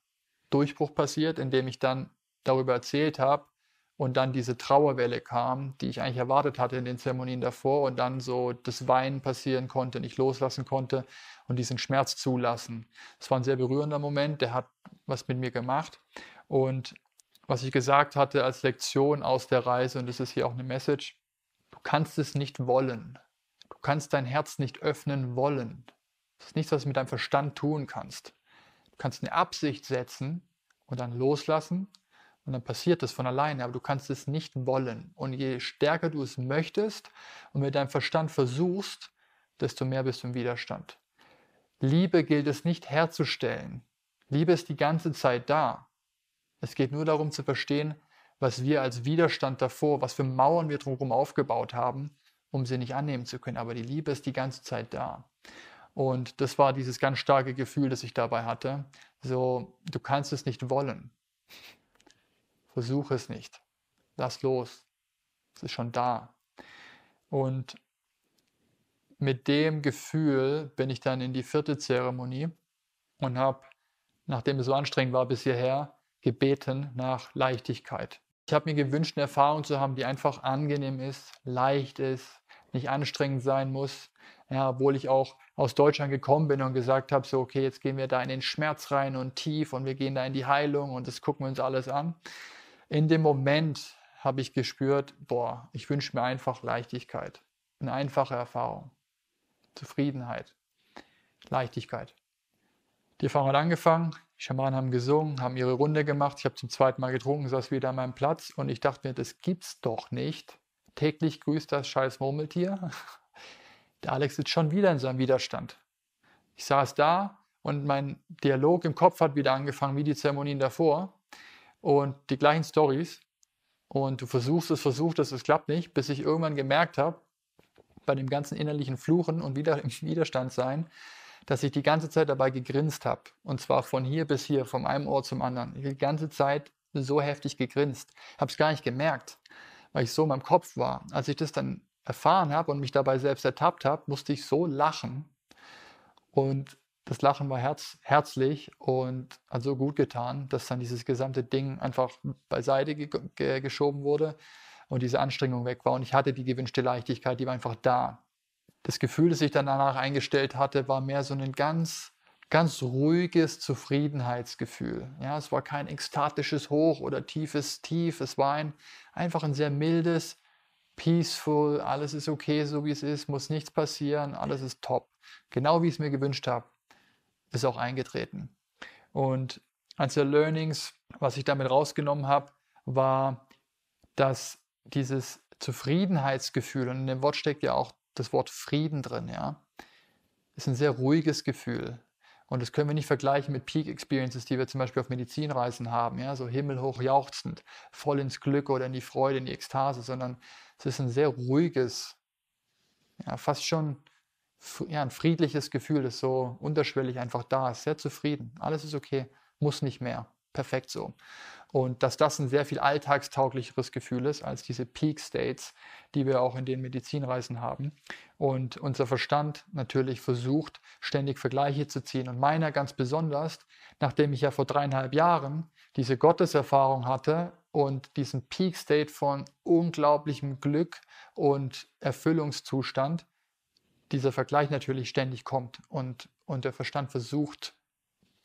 Durchbruch passiert, in dem ich dann darüber erzählt habe und dann diese Trauerwelle kam, die ich eigentlich erwartet hatte in den Zeremonien davor und dann so das Weinen passieren konnte, nicht loslassen konnte und diesen Schmerz zulassen. Das war ein sehr berührender Moment, der hat was mit mir gemacht und was ich gesagt hatte als Lektion aus der Reise und das ist hier auch eine Message, du kannst es nicht wollen. Du kannst dein Herz nicht öffnen wollen. Das ist nichts, was du mit deinem Verstand tun kannst. Du kannst eine Absicht setzen und dann loslassen und dann passiert das von alleine, aber du kannst es nicht wollen. Und je stärker du es möchtest und mit deinem Verstand versuchst, desto mehr bist du im Widerstand. Liebe gilt es nicht herzustellen. Liebe ist die ganze Zeit da. Es geht nur darum zu verstehen, was wir als Widerstand davor, was für Mauern wir drumherum aufgebaut haben, um sie nicht annehmen zu können. Aber die Liebe ist die ganze Zeit da. Und das war dieses ganz starke Gefühl, das ich dabei hatte. So, du kannst es nicht wollen. Versuch es nicht. Lass los. Es ist schon da. Und mit dem Gefühl bin ich dann in die vierte Zeremonie und habe, nachdem es so anstrengend war bis hierher, gebeten nach Leichtigkeit. Ich habe mir gewünscht, eine Erfahrung zu haben, die einfach angenehm ist, leicht ist, nicht anstrengend sein muss, ja, obwohl ich auch aus Deutschland gekommen bin und gesagt habe, so, okay, jetzt gehen wir da in den Schmerz rein und tief und wir gehen da in die Heilung und das gucken wir uns alles an. In dem Moment habe ich gespürt, boah, ich wünsche mir einfach Leichtigkeit, eine einfache Erfahrung, Zufriedenheit, Leichtigkeit. Die Erfahrung hat angefangen, die Schamanen haben gesungen, haben ihre Runde gemacht, ich habe zum zweiten Mal getrunken, saß wieder an meinem Platz und ich dachte mir, das gibt's doch nicht. Täglich grüßt das scheiß Murmeltier. Der Alex sitzt schon wieder in seinem Widerstand. Ich saß da und mein Dialog im Kopf hat wieder angefangen, wie die Zeremonien davor. Und die gleichen Stories. Und du versuchst es, versuchst es, es klappt nicht, bis ich irgendwann gemerkt habe, bei dem ganzen innerlichen Fluchen und wieder im Widerstand sein, dass ich die ganze Zeit dabei gegrinst habe. Und zwar von hier bis hier, von einem Ohr zum anderen. Die ganze Zeit so heftig gegrinst. Habe es gar nicht gemerkt, weil ich so in meinem Kopf war. Als ich das dann erfahren habe und mich dabei selbst ertappt habe, musste ich so lachen. Und das Lachen war herz, herzlich und hat so gut getan, dass dann dieses gesamte Ding einfach beiseite ge ge geschoben wurde und diese Anstrengung weg war. Und ich hatte die gewünschte Leichtigkeit, die war einfach da. Das Gefühl, das ich dann danach eingestellt hatte, war mehr so ein ganz, ganz ruhiges Zufriedenheitsgefühl. Ja, es war kein ekstatisches Hoch oder tiefes Tief. Es war ein, einfach ein sehr mildes, peaceful, alles ist okay, so wie es ist, muss nichts passieren, alles ist top. Genau wie ich es mir gewünscht habe, ist auch eingetreten. Und eins der Learnings, was ich damit rausgenommen habe, war, dass dieses Zufriedenheitsgefühl, und in dem Wort steckt ja auch das Wort Frieden drin, ja, ist ein sehr ruhiges Gefühl. Und das können wir nicht vergleichen mit Peak Experiences, die wir zum Beispiel auf Medizinreisen haben, ja, so himmelhoch jauchzend, voll ins Glück oder in die Freude, in die Ekstase, sondern es ist ein sehr ruhiges, ja, fast schon ja, ein friedliches Gefühl, das so unterschwellig einfach da ist, sehr zufrieden. Alles ist okay, muss nicht mehr perfekt so. Und dass das ein sehr viel alltagstauglicheres Gefühl ist als diese Peak States, die wir auch in den Medizinreisen haben. Und unser Verstand natürlich versucht, ständig Vergleiche zu ziehen. Und meiner ganz besonders, nachdem ich ja vor dreieinhalb Jahren diese Gotteserfahrung hatte und diesen Peak State von unglaublichem Glück und Erfüllungszustand, dieser Vergleich natürlich ständig kommt und, und der Verstand versucht,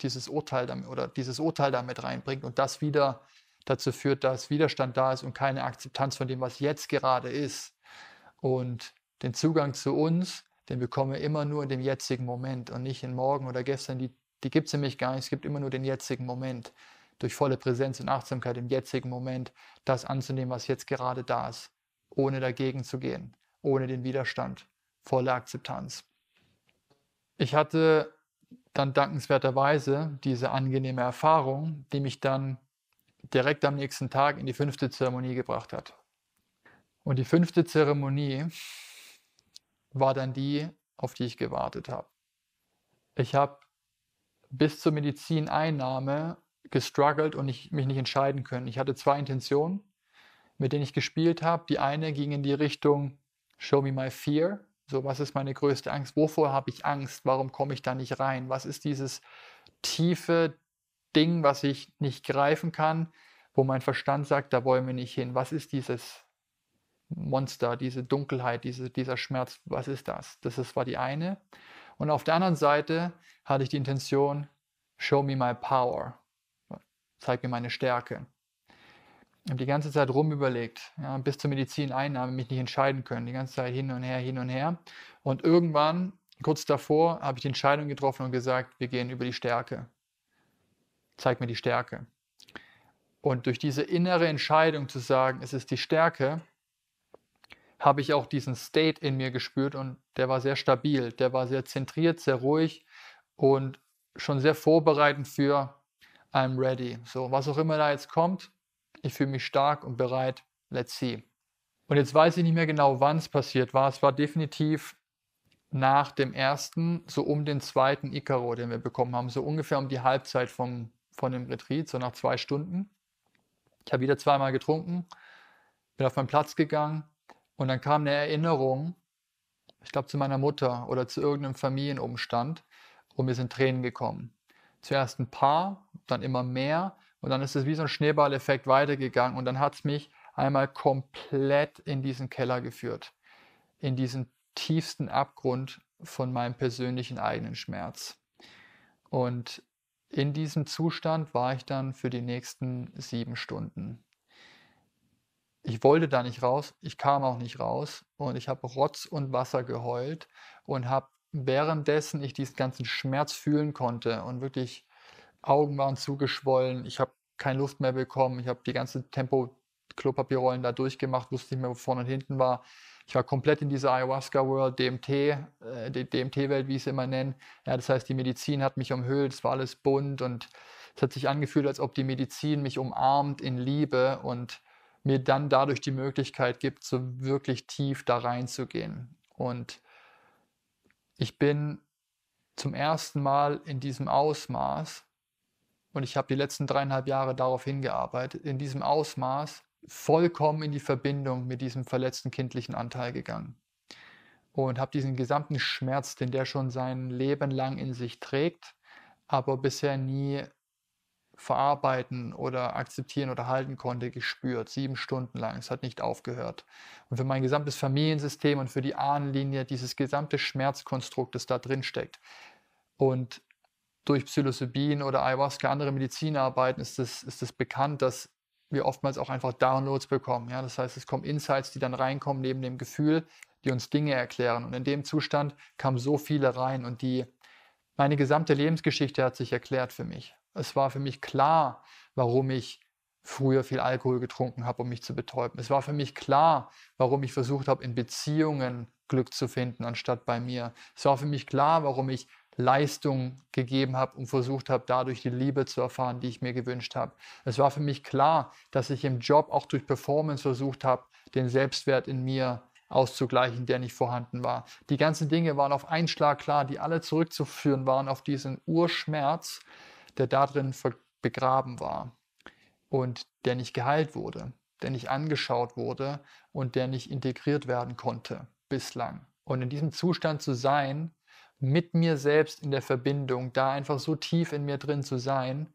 dieses Urteil damit, oder dieses Urteil damit reinbringt und das wieder dazu führt, dass Widerstand da ist und keine Akzeptanz von dem, was jetzt gerade ist. Und den Zugang zu uns, den bekomme ich immer nur in dem jetzigen Moment und nicht in morgen oder gestern. Die, die gibt es nämlich gar nicht. Es gibt immer nur den jetzigen Moment. Durch volle Präsenz und Achtsamkeit im jetzigen Moment das anzunehmen, was jetzt gerade da ist, ohne dagegen zu gehen, ohne den Widerstand, volle Akzeptanz. Ich hatte dann dankenswerterweise diese angenehme Erfahrung, die mich dann direkt am nächsten Tag in die fünfte Zeremonie gebracht hat. Und die fünfte Zeremonie war dann die, auf die ich gewartet habe. Ich habe bis zur Medizineinnahme gestruggelt und ich, mich nicht entscheiden können. Ich hatte zwei Intentionen, mit denen ich gespielt habe. Die eine ging in die Richtung Show me my fear so, was ist meine größte Angst? Wovor habe ich Angst? Warum komme ich da nicht rein? Was ist dieses tiefe Ding, was ich nicht greifen kann, wo mein Verstand sagt, da wollen wir nicht hin? Was ist dieses Monster, diese Dunkelheit, diese, dieser Schmerz? Was ist das? Das ist, war die eine. Und auf der anderen Seite hatte ich die Intention, show me my power. Zeig mir meine Stärke. Ich habe die ganze Zeit rumüberlegt, ja, bis zur Medizineinnahme mich nicht entscheiden können. Die ganze Zeit hin und her, hin und her. Und irgendwann, kurz davor, habe ich die Entscheidung getroffen und gesagt, wir gehen über die Stärke. Zeig mir die Stärke. Und durch diese innere Entscheidung zu sagen, es ist die Stärke, habe ich auch diesen State in mir gespürt und der war sehr stabil, der war sehr zentriert, sehr ruhig und schon sehr vorbereitend für I'm ready. So, was auch immer da jetzt kommt, ich fühle mich stark und bereit, let's see. Und jetzt weiß ich nicht mehr genau, wann es passiert war. Es war definitiv nach dem ersten, so um den zweiten Icaro, den wir bekommen haben, so ungefähr um die Halbzeit vom, von dem Retreat, so nach zwei Stunden. Ich habe wieder zweimal getrunken, bin auf meinen Platz gegangen und dann kam eine Erinnerung, ich glaube zu meiner Mutter oder zu irgendeinem Familienumstand und mir sind Tränen gekommen. Zuerst ein paar, dann immer mehr und dann ist es wie so ein Schneeballeffekt weitergegangen und dann hat es mich einmal komplett in diesen Keller geführt, in diesen tiefsten Abgrund von meinem persönlichen eigenen Schmerz. Und in diesem Zustand war ich dann für die nächsten sieben Stunden. Ich wollte da nicht raus, ich kam auch nicht raus und ich habe Rotz und Wasser geheult und habe währenddessen ich diesen ganzen Schmerz fühlen konnte und wirklich Augen waren zugeschwollen, ich habe keine Luft mehr bekommen. Ich habe die ganze Tempo-Klopapierrollen da durchgemacht, wusste nicht mehr, wo vorne und hinten war. Ich war komplett in dieser Ayahuasca-World, DMT, äh, DMT-Welt, wie ich es immer nennen. Ja, das heißt, die Medizin hat mich umhüllt, es war alles bunt und es hat sich angefühlt, als ob die Medizin mich umarmt in Liebe und mir dann dadurch die Möglichkeit gibt, so wirklich tief da reinzugehen. Und ich bin zum ersten Mal in diesem Ausmaß und ich habe die letzten dreieinhalb Jahre darauf hingearbeitet, in diesem Ausmaß vollkommen in die Verbindung mit diesem verletzten kindlichen Anteil gegangen. Und habe diesen gesamten Schmerz, den der schon sein Leben lang in sich trägt, aber bisher nie verarbeiten oder akzeptieren oder halten konnte, gespürt. Sieben Stunden lang. Es hat nicht aufgehört. Und für mein gesamtes Familiensystem und für die Ahnenlinie dieses gesamte Schmerzkonstrukt, das da drin steckt. Und durch Psilocybin oder Ayahuasca, andere Medizinarbeiten, ist es ist das bekannt, dass wir oftmals auch einfach Downloads bekommen. Ja? Das heißt, es kommen Insights, die dann reinkommen neben dem Gefühl, die uns Dinge erklären. Und in dem Zustand kamen so viele rein und die, meine gesamte Lebensgeschichte hat sich erklärt für mich. Es war für mich klar, warum ich früher viel Alkohol getrunken habe, um mich zu betäuben. Es war für mich klar, warum ich versucht habe, in Beziehungen Glück zu finden, anstatt bei mir. Es war für mich klar, warum ich Leistung gegeben habe und versucht habe, dadurch die Liebe zu erfahren, die ich mir gewünscht habe. Es war für mich klar, dass ich im Job auch durch Performance versucht habe, den Selbstwert in mir auszugleichen, der nicht vorhanden war. Die ganzen Dinge waren auf einen Schlag klar, die alle zurückzuführen waren auf diesen Urschmerz, der darin begraben war und der nicht geheilt wurde, der nicht angeschaut wurde und der nicht integriert werden konnte bislang. Und in diesem Zustand zu sein, mit mir selbst in der Verbindung, da einfach so tief in mir drin zu sein,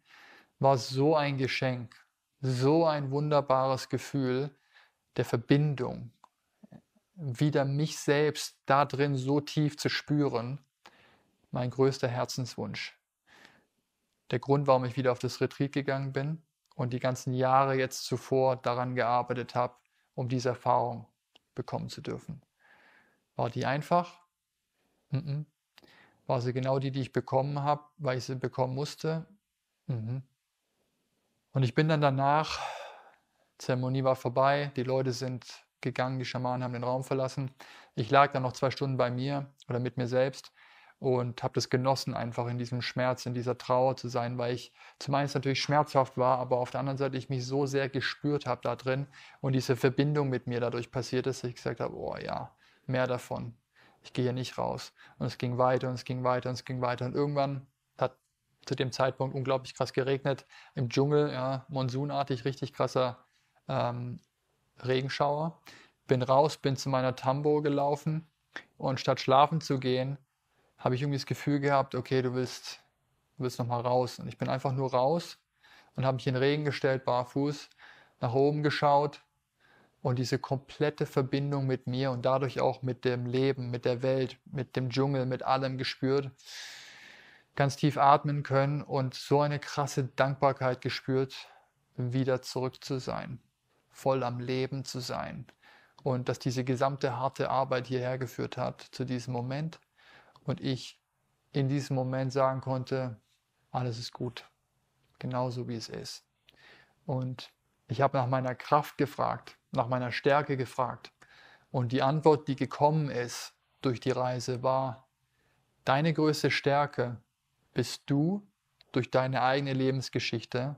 war so ein Geschenk, so ein wunderbares Gefühl der Verbindung, wieder mich selbst da drin so tief zu spüren, mein größter Herzenswunsch. Der Grund, warum ich wieder auf das Retreat gegangen bin und die ganzen Jahre jetzt zuvor daran gearbeitet habe, um diese Erfahrung bekommen zu dürfen. War die einfach? Mm -mm. War sie genau die, die ich bekommen habe, weil ich sie bekommen musste? Mhm. Und ich bin dann danach, Zeremonie war vorbei, die Leute sind gegangen, die Schamanen haben den Raum verlassen. Ich lag dann noch zwei Stunden bei mir oder mit mir selbst und habe das genossen, einfach in diesem Schmerz, in dieser Trauer zu sein, weil ich zum einen natürlich schmerzhaft war, aber auf der anderen Seite ich mich so sehr gespürt habe da drin und diese Verbindung mit mir dadurch passiert ist, dass ich gesagt habe, oh ja, mehr davon, ich gehe hier nicht raus. Und es ging weiter und es ging weiter und es ging weiter. Und irgendwann hat zu dem Zeitpunkt unglaublich krass geregnet. Im Dschungel, ja, monsunartig, richtig krasser ähm, Regenschauer. Bin raus, bin zu meiner Tambo gelaufen und statt schlafen zu gehen, habe ich irgendwie das Gefühl gehabt, okay, du willst, du willst nochmal raus. Und ich bin einfach nur raus und habe mich in den Regen gestellt, barfuß, nach oben geschaut und diese komplette Verbindung mit mir und dadurch auch mit dem Leben, mit der Welt, mit dem Dschungel, mit allem gespürt, ganz tief atmen können und so eine krasse Dankbarkeit gespürt, wieder zurück zu sein, voll am Leben zu sein und dass diese gesamte harte Arbeit hierher geführt hat zu diesem Moment und ich in diesem Moment sagen konnte, alles ist gut, genauso wie es ist. Und ich habe nach meiner Kraft gefragt, nach meiner Stärke gefragt. Und die Antwort, die gekommen ist durch die Reise, war, deine größte Stärke bist du durch deine eigene Lebensgeschichte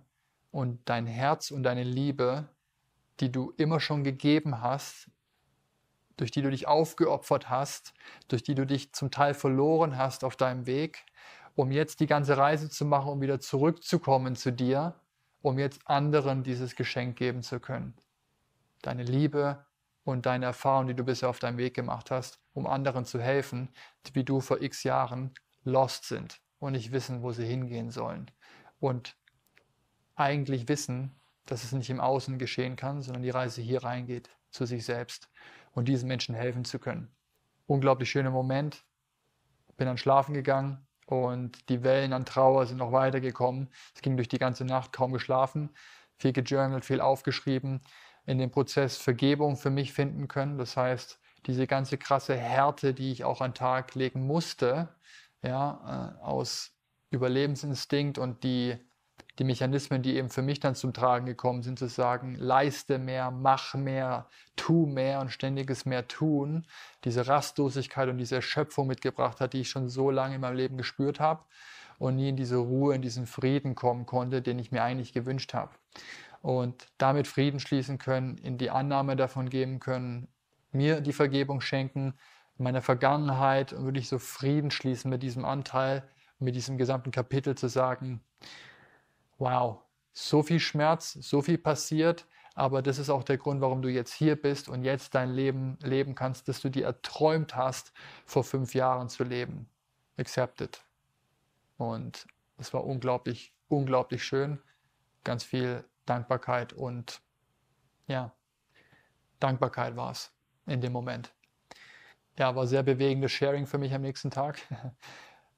und dein Herz und deine Liebe, die du immer schon gegeben hast, durch die du dich aufgeopfert hast, durch die du dich zum Teil verloren hast auf deinem Weg, um jetzt die ganze Reise zu machen, um wieder zurückzukommen zu dir, um jetzt anderen dieses Geschenk geben zu können deine Liebe und deine Erfahrung, die du bisher auf deinem Weg gemacht hast, um anderen zu helfen, die wie du vor x Jahren lost sind und nicht wissen, wo sie hingehen sollen. Und eigentlich wissen, dass es nicht im Außen geschehen kann, sondern die Reise hier reingeht zu sich selbst und diesen Menschen helfen zu können. Unglaublich schöner Moment. Bin dann schlafen gegangen und die Wellen an Trauer sind noch weitergekommen. Es ging durch die ganze Nacht kaum geschlafen, viel gejournalt, viel aufgeschrieben in dem Prozess Vergebung für mich finden können. Das heißt, diese ganze krasse Härte, die ich auch an den Tag legen musste, ja, äh, aus Überlebensinstinkt und die, die Mechanismen, die eben für mich dann zum Tragen gekommen sind, zu sagen, leiste mehr, mach mehr, tu mehr und ständiges mehr tun, diese Rastlosigkeit und diese Erschöpfung mitgebracht hat, die ich schon so lange in meinem Leben gespürt habe und nie in diese Ruhe, in diesen Frieden kommen konnte, den ich mir eigentlich gewünscht habe und damit Frieden schließen können, in die Annahme davon geben können, mir die Vergebung schenken, meiner Vergangenheit und wirklich so Frieden schließen mit diesem Anteil, mit diesem gesamten Kapitel zu sagen, wow, so viel Schmerz, so viel passiert, aber das ist auch der Grund, warum du jetzt hier bist und jetzt dein Leben leben kannst, das du dir erträumt hast, vor fünf Jahren zu leben. Accepted. Und es war unglaublich, unglaublich schön. Ganz viel Dankbarkeit und ja, Dankbarkeit war es in dem Moment. Ja, war sehr bewegendes Sharing für mich am nächsten Tag.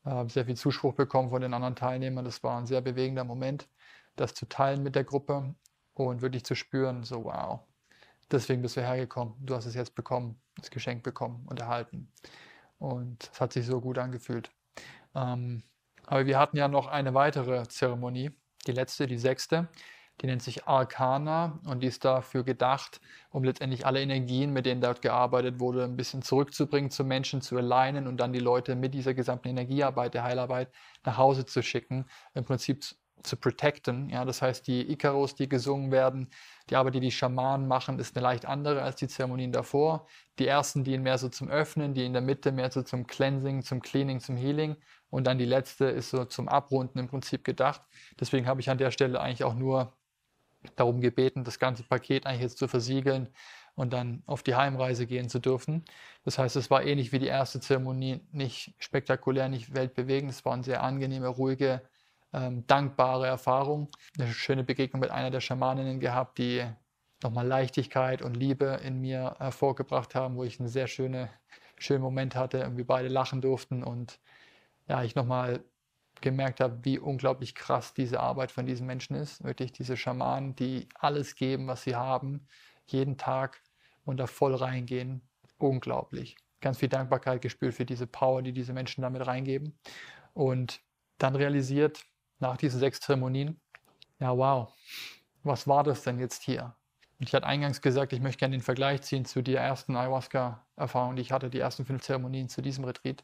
Äh, Habe sehr viel Zuspruch bekommen von den anderen Teilnehmern. Das war ein sehr bewegender Moment, das zu teilen mit der Gruppe und wirklich zu spüren, so wow, deswegen bist du hergekommen. Du hast es jetzt bekommen, das Geschenk bekommen und erhalten. Und es hat sich so gut angefühlt. Ähm, aber wir hatten ja noch eine weitere Zeremonie, die letzte, die sechste die nennt sich Arcana und die ist dafür gedacht, um letztendlich alle Energien, mit denen dort gearbeitet wurde, ein bisschen zurückzubringen zum Menschen, zu alignen und dann die Leute mit dieser gesamten Energiearbeit, der Heilarbeit, nach Hause zu schicken, im Prinzip zu protecten. Ja, das heißt, die Ikaros, die gesungen werden, die Arbeit, die die Schamanen machen, ist eine leicht andere als die Zeremonien davor. Die ersten dienen mehr so zum Öffnen, die in der Mitte mehr so zum Cleansing, zum Cleaning, zum Healing. Und dann die letzte ist so zum Abrunden im Prinzip gedacht. Deswegen habe ich an der Stelle eigentlich auch nur darum gebeten, das ganze Paket eigentlich jetzt zu versiegeln und dann auf die Heimreise gehen zu dürfen. Das heißt, es war ähnlich wie die erste Zeremonie, nicht spektakulär, nicht weltbewegend. Es war eine sehr angenehme, ruhige, ähm, dankbare Erfahrung. Eine schöne Begegnung mit einer der Schamaninnen gehabt, die nochmal Leichtigkeit und Liebe in mir hervorgebracht haben, wo ich einen sehr schöne, schönen Moment hatte und beide lachen durften und ja, ich nochmal gemerkt habe, wie unglaublich krass diese Arbeit von diesen Menschen ist. Wirklich diese Schamanen, die alles geben, was sie haben, jeden Tag und da voll reingehen. Unglaublich. Ganz viel Dankbarkeit gespürt für diese Power, die diese Menschen damit reingeben. Und dann realisiert nach diesen sechs Zeremonien, ja, wow, was war das denn jetzt hier? Und ich hatte eingangs gesagt, ich möchte gerne den Vergleich ziehen zu der ersten Ayahuasca-Erfahrung, die ich hatte, die ersten fünf Zeremonien zu diesem Retreat.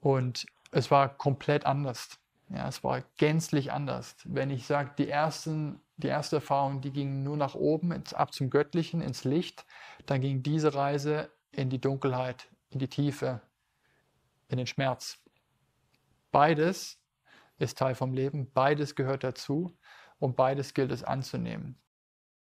Und es war komplett anders. Ja, es war gänzlich anders. Wenn ich sage, die, die erste Erfahrung, die ging nur nach oben, ins, ab zum Göttlichen, ins Licht, dann ging diese Reise in die Dunkelheit, in die Tiefe, in den Schmerz. Beides ist Teil vom Leben, beides gehört dazu und beides gilt es anzunehmen.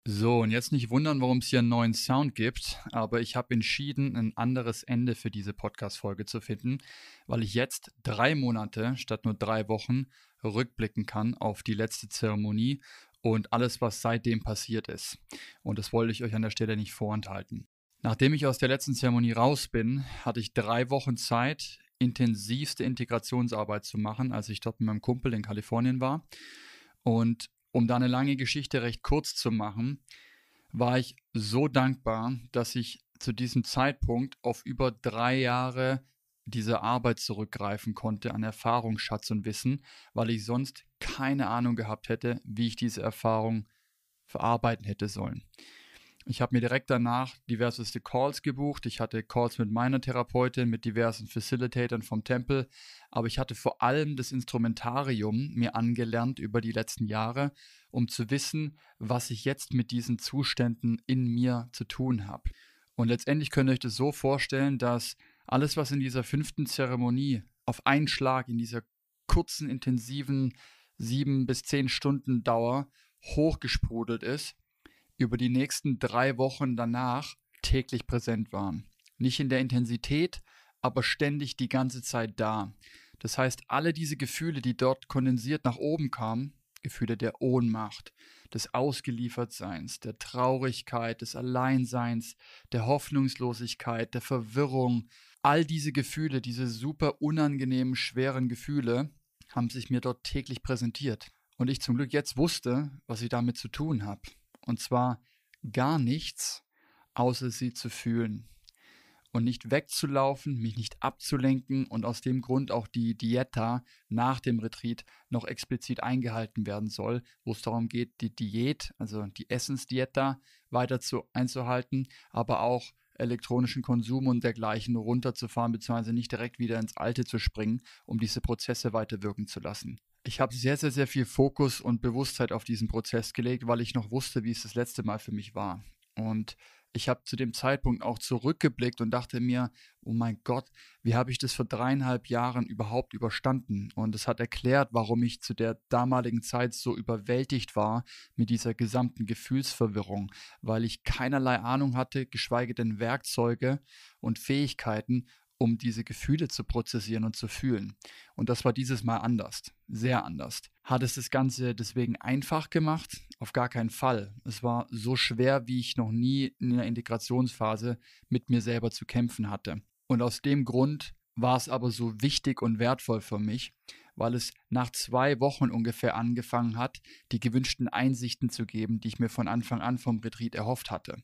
So, und jetzt nicht wundern, warum es hier einen neuen Sound gibt, aber ich habe entschieden, ein anderes Ende für diese Podcast-Folge zu finden, weil ich jetzt drei Monate statt nur drei Wochen rückblicken kann auf die letzte Zeremonie und alles, was seitdem passiert ist. Und das wollte ich euch an der Stelle nicht vorenthalten. Nachdem ich aus der letzten Zeremonie raus bin, hatte ich drei Wochen Zeit, intensivste Integrationsarbeit zu machen, als ich dort mit meinem Kumpel in Kalifornien war. Und um da eine lange Geschichte recht kurz zu machen, war ich so dankbar, dass ich zu diesem Zeitpunkt auf über drei Jahre dieser Arbeit zurückgreifen konnte an Erfahrung, Schatz und Wissen, weil ich sonst keine Ahnung gehabt hätte, wie ich diese Erfahrung verarbeiten hätte sollen. Ich habe mir direkt danach diverseste Calls gebucht. Ich hatte Calls mit meiner Therapeutin, mit diversen Facilitatern vom Tempel, aber ich hatte vor allem das Instrumentarium mir angelernt über die letzten Jahre, um zu wissen, was ich jetzt mit diesen Zuständen in mir zu tun habe. Und letztendlich könnt ihr euch das so vorstellen, dass alles, was in dieser fünften Zeremonie auf einen Schlag in dieser kurzen, intensiven sieben bis zehn Stunden Dauer hochgesprudelt ist, über die nächsten drei Wochen danach täglich präsent waren. Nicht in der Intensität, aber ständig die ganze Zeit da. Das heißt, alle diese Gefühle, die dort kondensiert nach oben kamen, Gefühle der Ohnmacht, des Ausgeliefertseins, der Traurigkeit, des Alleinseins, der Hoffnungslosigkeit, der Verwirrung. All diese Gefühle, diese super unangenehmen, schweren Gefühle, haben sich mir dort täglich präsentiert. Und ich zum Glück jetzt wusste, was ich damit zu tun habe. Und zwar gar nichts, außer sie zu fühlen. Und nicht wegzulaufen, mich nicht abzulenken und aus dem Grund auch die Dieta nach dem Retreat noch explizit eingehalten werden soll, wo es darum geht, die Diät, also die Essensdieta weiter zu, einzuhalten, aber auch elektronischen Konsum und dergleichen runterzufahren, beziehungsweise nicht direkt wieder ins Alte zu springen, um diese Prozesse weiterwirken zu lassen ich habe sehr, sehr, sehr viel Fokus und Bewusstheit auf diesen Prozess gelegt, weil ich noch wusste, wie es das letzte Mal für mich war. Und ich habe zu dem Zeitpunkt auch zurückgeblickt und dachte mir, oh mein Gott, wie habe ich das vor dreieinhalb Jahren überhaupt überstanden? Und es hat erklärt, warum ich zu der damaligen Zeit so überwältigt war mit dieser gesamten Gefühlsverwirrung, weil ich keinerlei Ahnung hatte, geschweige denn Werkzeuge und Fähigkeiten, um diese Gefühle zu prozessieren und zu fühlen. Und das war dieses Mal anders, sehr anders. Hat es das Ganze deswegen einfach gemacht? Auf gar keinen Fall. Es war so schwer, wie ich noch nie in einer Integrationsphase mit mir selber zu kämpfen hatte. Und aus dem Grund war es aber so wichtig und wertvoll für mich, weil es nach zwei Wochen ungefähr angefangen hat, die gewünschten Einsichten zu geben, die ich mir von Anfang an vom Retreat erhofft hatte.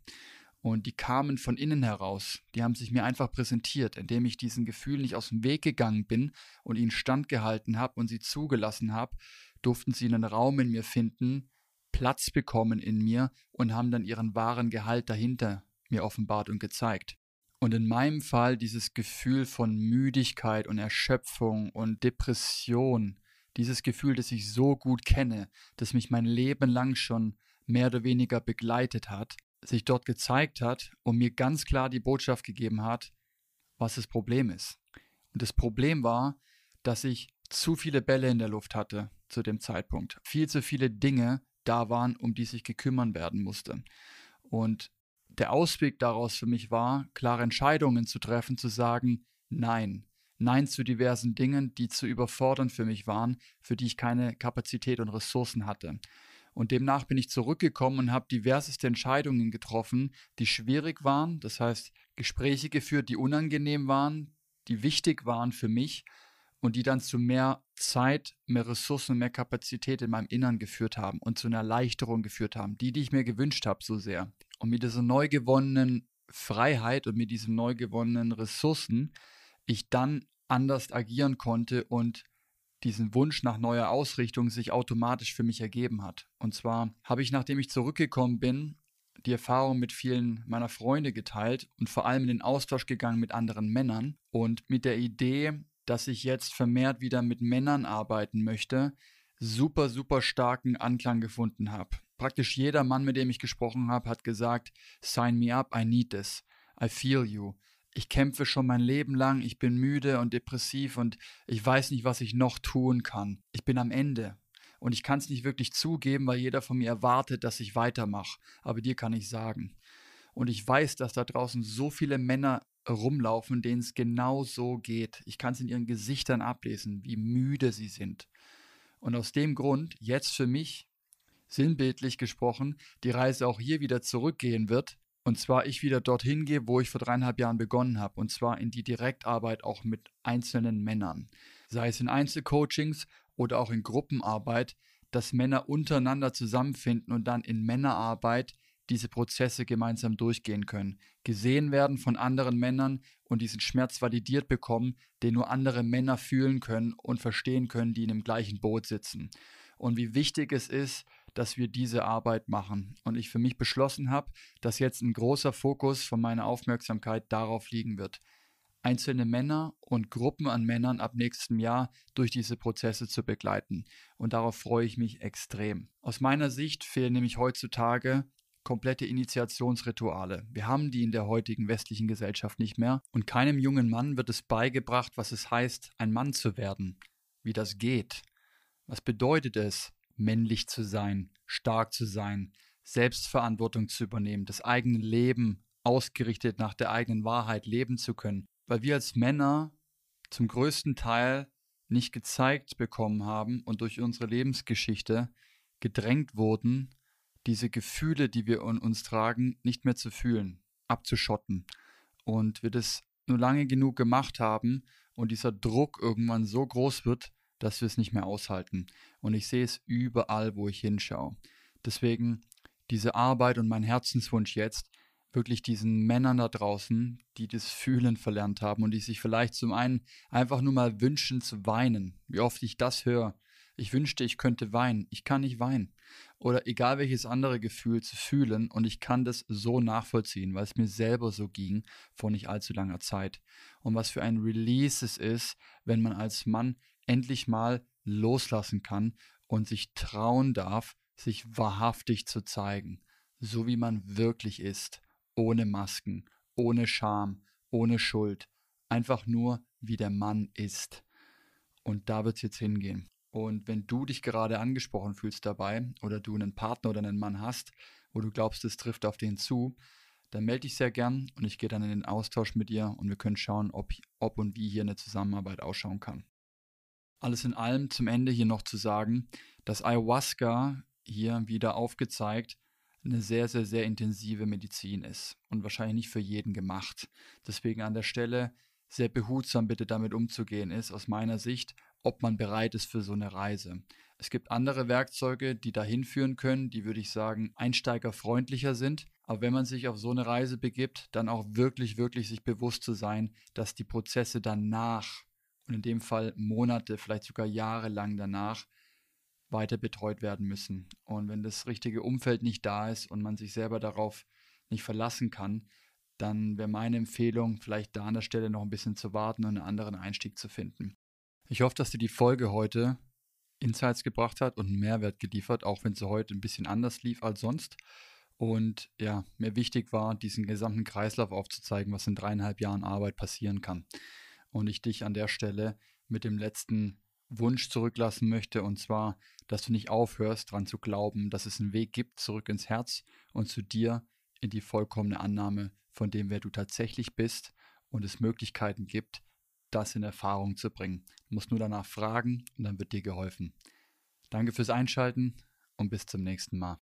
Und die kamen von innen heraus. Die haben sich mir einfach präsentiert, indem ich diesen Gefühl nicht aus dem Weg gegangen bin und ihnen standgehalten habe und sie zugelassen habe, durften sie einen Raum in mir finden, Platz bekommen in mir und haben dann ihren wahren Gehalt dahinter mir offenbart und gezeigt. Und in meinem Fall dieses Gefühl von Müdigkeit und Erschöpfung und Depression, dieses Gefühl, das ich so gut kenne, das mich mein Leben lang schon mehr oder weniger begleitet hat, sich dort gezeigt hat und mir ganz klar die Botschaft gegeben hat, was das Problem ist. Und das Problem war, dass ich zu viele Bälle in der Luft hatte zu dem Zeitpunkt. Viel zu viele Dinge da waren, um die sich gekümmert werden musste. Und der Ausweg daraus für mich war, klare Entscheidungen zu treffen, zu sagen Nein. Nein zu diversen Dingen, die zu überfordern für mich waren, für die ich keine Kapazität und Ressourcen hatte. Und demnach bin ich zurückgekommen und habe diverseste Entscheidungen getroffen, die schwierig waren, das heißt Gespräche geführt, die unangenehm waren, die wichtig waren für mich und die dann zu mehr Zeit, mehr Ressourcen, mehr Kapazität in meinem Innern geführt haben und zu einer Erleichterung geführt haben, die, die ich mir gewünscht habe so sehr. Und mit dieser neu gewonnenen Freiheit und mit diesen neu gewonnenen Ressourcen ich dann anders agieren konnte und diesen Wunsch nach neuer Ausrichtung sich automatisch für mich ergeben hat. Und zwar habe ich, nachdem ich zurückgekommen bin, die Erfahrung mit vielen meiner Freunde geteilt und vor allem in den Austausch gegangen mit anderen Männern und mit der Idee, dass ich jetzt vermehrt wieder mit Männern arbeiten möchte, super, super starken Anklang gefunden habe. Praktisch jeder Mann, mit dem ich gesprochen habe, hat gesagt, sign me up, I need this, I feel you ich kämpfe schon mein Leben lang, ich bin müde und depressiv und ich weiß nicht, was ich noch tun kann. Ich bin am Ende. Und ich kann es nicht wirklich zugeben, weil jeder von mir erwartet, dass ich weitermache. Aber dir kann ich sagen. Und ich weiß, dass da draußen so viele Männer rumlaufen, denen es genau so geht. Ich kann es in ihren Gesichtern ablesen, wie müde sie sind. Und aus dem Grund, jetzt für mich, sinnbildlich gesprochen, die Reise auch hier wieder zurückgehen wird, und zwar ich wieder dorthin gehe, wo ich vor dreieinhalb Jahren begonnen habe. Und zwar in die Direktarbeit auch mit einzelnen Männern. Sei es in Einzelcoachings oder auch in Gruppenarbeit, dass Männer untereinander zusammenfinden und dann in Männerarbeit diese Prozesse gemeinsam durchgehen können, gesehen werden von anderen Männern und diesen Schmerz validiert bekommen, den nur andere Männer fühlen können und verstehen können, die in dem gleichen Boot sitzen. Und wie wichtig es ist, dass wir diese Arbeit machen. Und ich für mich beschlossen habe, dass jetzt ein großer Fokus von meiner Aufmerksamkeit darauf liegen wird, einzelne Männer und Gruppen an Männern ab nächstem Jahr durch diese Prozesse zu begleiten. Und darauf freue ich mich extrem. Aus meiner Sicht fehlen nämlich heutzutage komplette Initiationsrituale. Wir haben die in der heutigen westlichen Gesellschaft nicht mehr. Und keinem jungen Mann wird es beigebracht, was es heißt, ein Mann zu werden, wie das geht. Was bedeutet es, männlich zu sein, stark zu sein, Selbstverantwortung zu übernehmen, das eigene Leben ausgerichtet nach der eigenen Wahrheit leben zu können. Weil wir als Männer zum größten Teil nicht gezeigt bekommen haben und durch unsere Lebensgeschichte gedrängt wurden, diese Gefühle, die wir in uns tragen, nicht mehr zu fühlen, abzuschotten. Und wir das nur lange genug gemacht haben und dieser Druck irgendwann so groß wird, dass wir es nicht mehr aushalten. Und ich sehe es überall, wo ich hinschaue. Deswegen diese Arbeit und mein Herzenswunsch jetzt, wirklich diesen Männern da draußen, die das Fühlen verlernt haben und die sich vielleicht zum einen einfach nur mal wünschen zu weinen. Wie oft ich das höre. Ich wünschte, ich könnte weinen. Ich kann nicht weinen. Oder egal welches andere Gefühl zu fühlen. Und ich kann das so nachvollziehen, weil es mir selber so ging vor nicht allzu langer Zeit. Und was für ein Release es ist, wenn man als Mann endlich mal loslassen kann und sich trauen darf, sich wahrhaftig zu zeigen, so wie man wirklich ist, ohne Masken, ohne Scham, ohne Schuld, einfach nur wie der Mann ist. Und da wird es jetzt hingehen. Und wenn du dich gerade angesprochen fühlst dabei oder du einen Partner oder einen Mann hast, wo du glaubst, es trifft auf den zu, dann melde dich sehr gern und ich gehe dann in den Austausch mit dir und wir können schauen, ob, ob und wie hier eine Zusammenarbeit ausschauen kann. Alles in allem zum Ende hier noch zu sagen, dass Ayahuasca hier wieder aufgezeigt eine sehr, sehr, sehr intensive Medizin ist und wahrscheinlich nicht für jeden gemacht. Deswegen an der Stelle sehr behutsam bitte damit umzugehen ist, aus meiner Sicht, ob man bereit ist für so eine Reise. Es gibt andere Werkzeuge, die dahin führen können, die würde ich sagen einsteigerfreundlicher sind. Aber wenn man sich auf so eine Reise begibt, dann auch wirklich, wirklich sich bewusst zu sein, dass die Prozesse danach und in dem Fall Monate, vielleicht sogar Jahre lang danach weiter betreut werden müssen. Und wenn das richtige Umfeld nicht da ist und man sich selber darauf nicht verlassen kann, dann wäre meine Empfehlung, vielleicht da an der Stelle noch ein bisschen zu warten und einen anderen Einstieg zu finden. Ich hoffe, dass dir die Folge heute Insights gebracht hat und Mehrwert geliefert, auch wenn sie heute ein bisschen anders lief als sonst. Und ja, mir wichtig war, diesen gesamten Kreislauf aufzuzeigen, was in dreieinhalb Jahren Arbeit passieren kann und ich dich an der Stelle mit dem letzten Wunsch zurücklassen möchte, und zwar, dass du nicht aufhörst, daran zu glauben, dass es einen Weg gibt, zurück ins Herz und zu dir in die vollkommene Annahme von dem, wer du tatsächlich bist und es Möglichkeiten gibt, das in Erfahrung zu bringen. Du musst nur danach fragen und dann wird dir geholfen. Danke fürs Einschalten und bis zum nächsten Mal.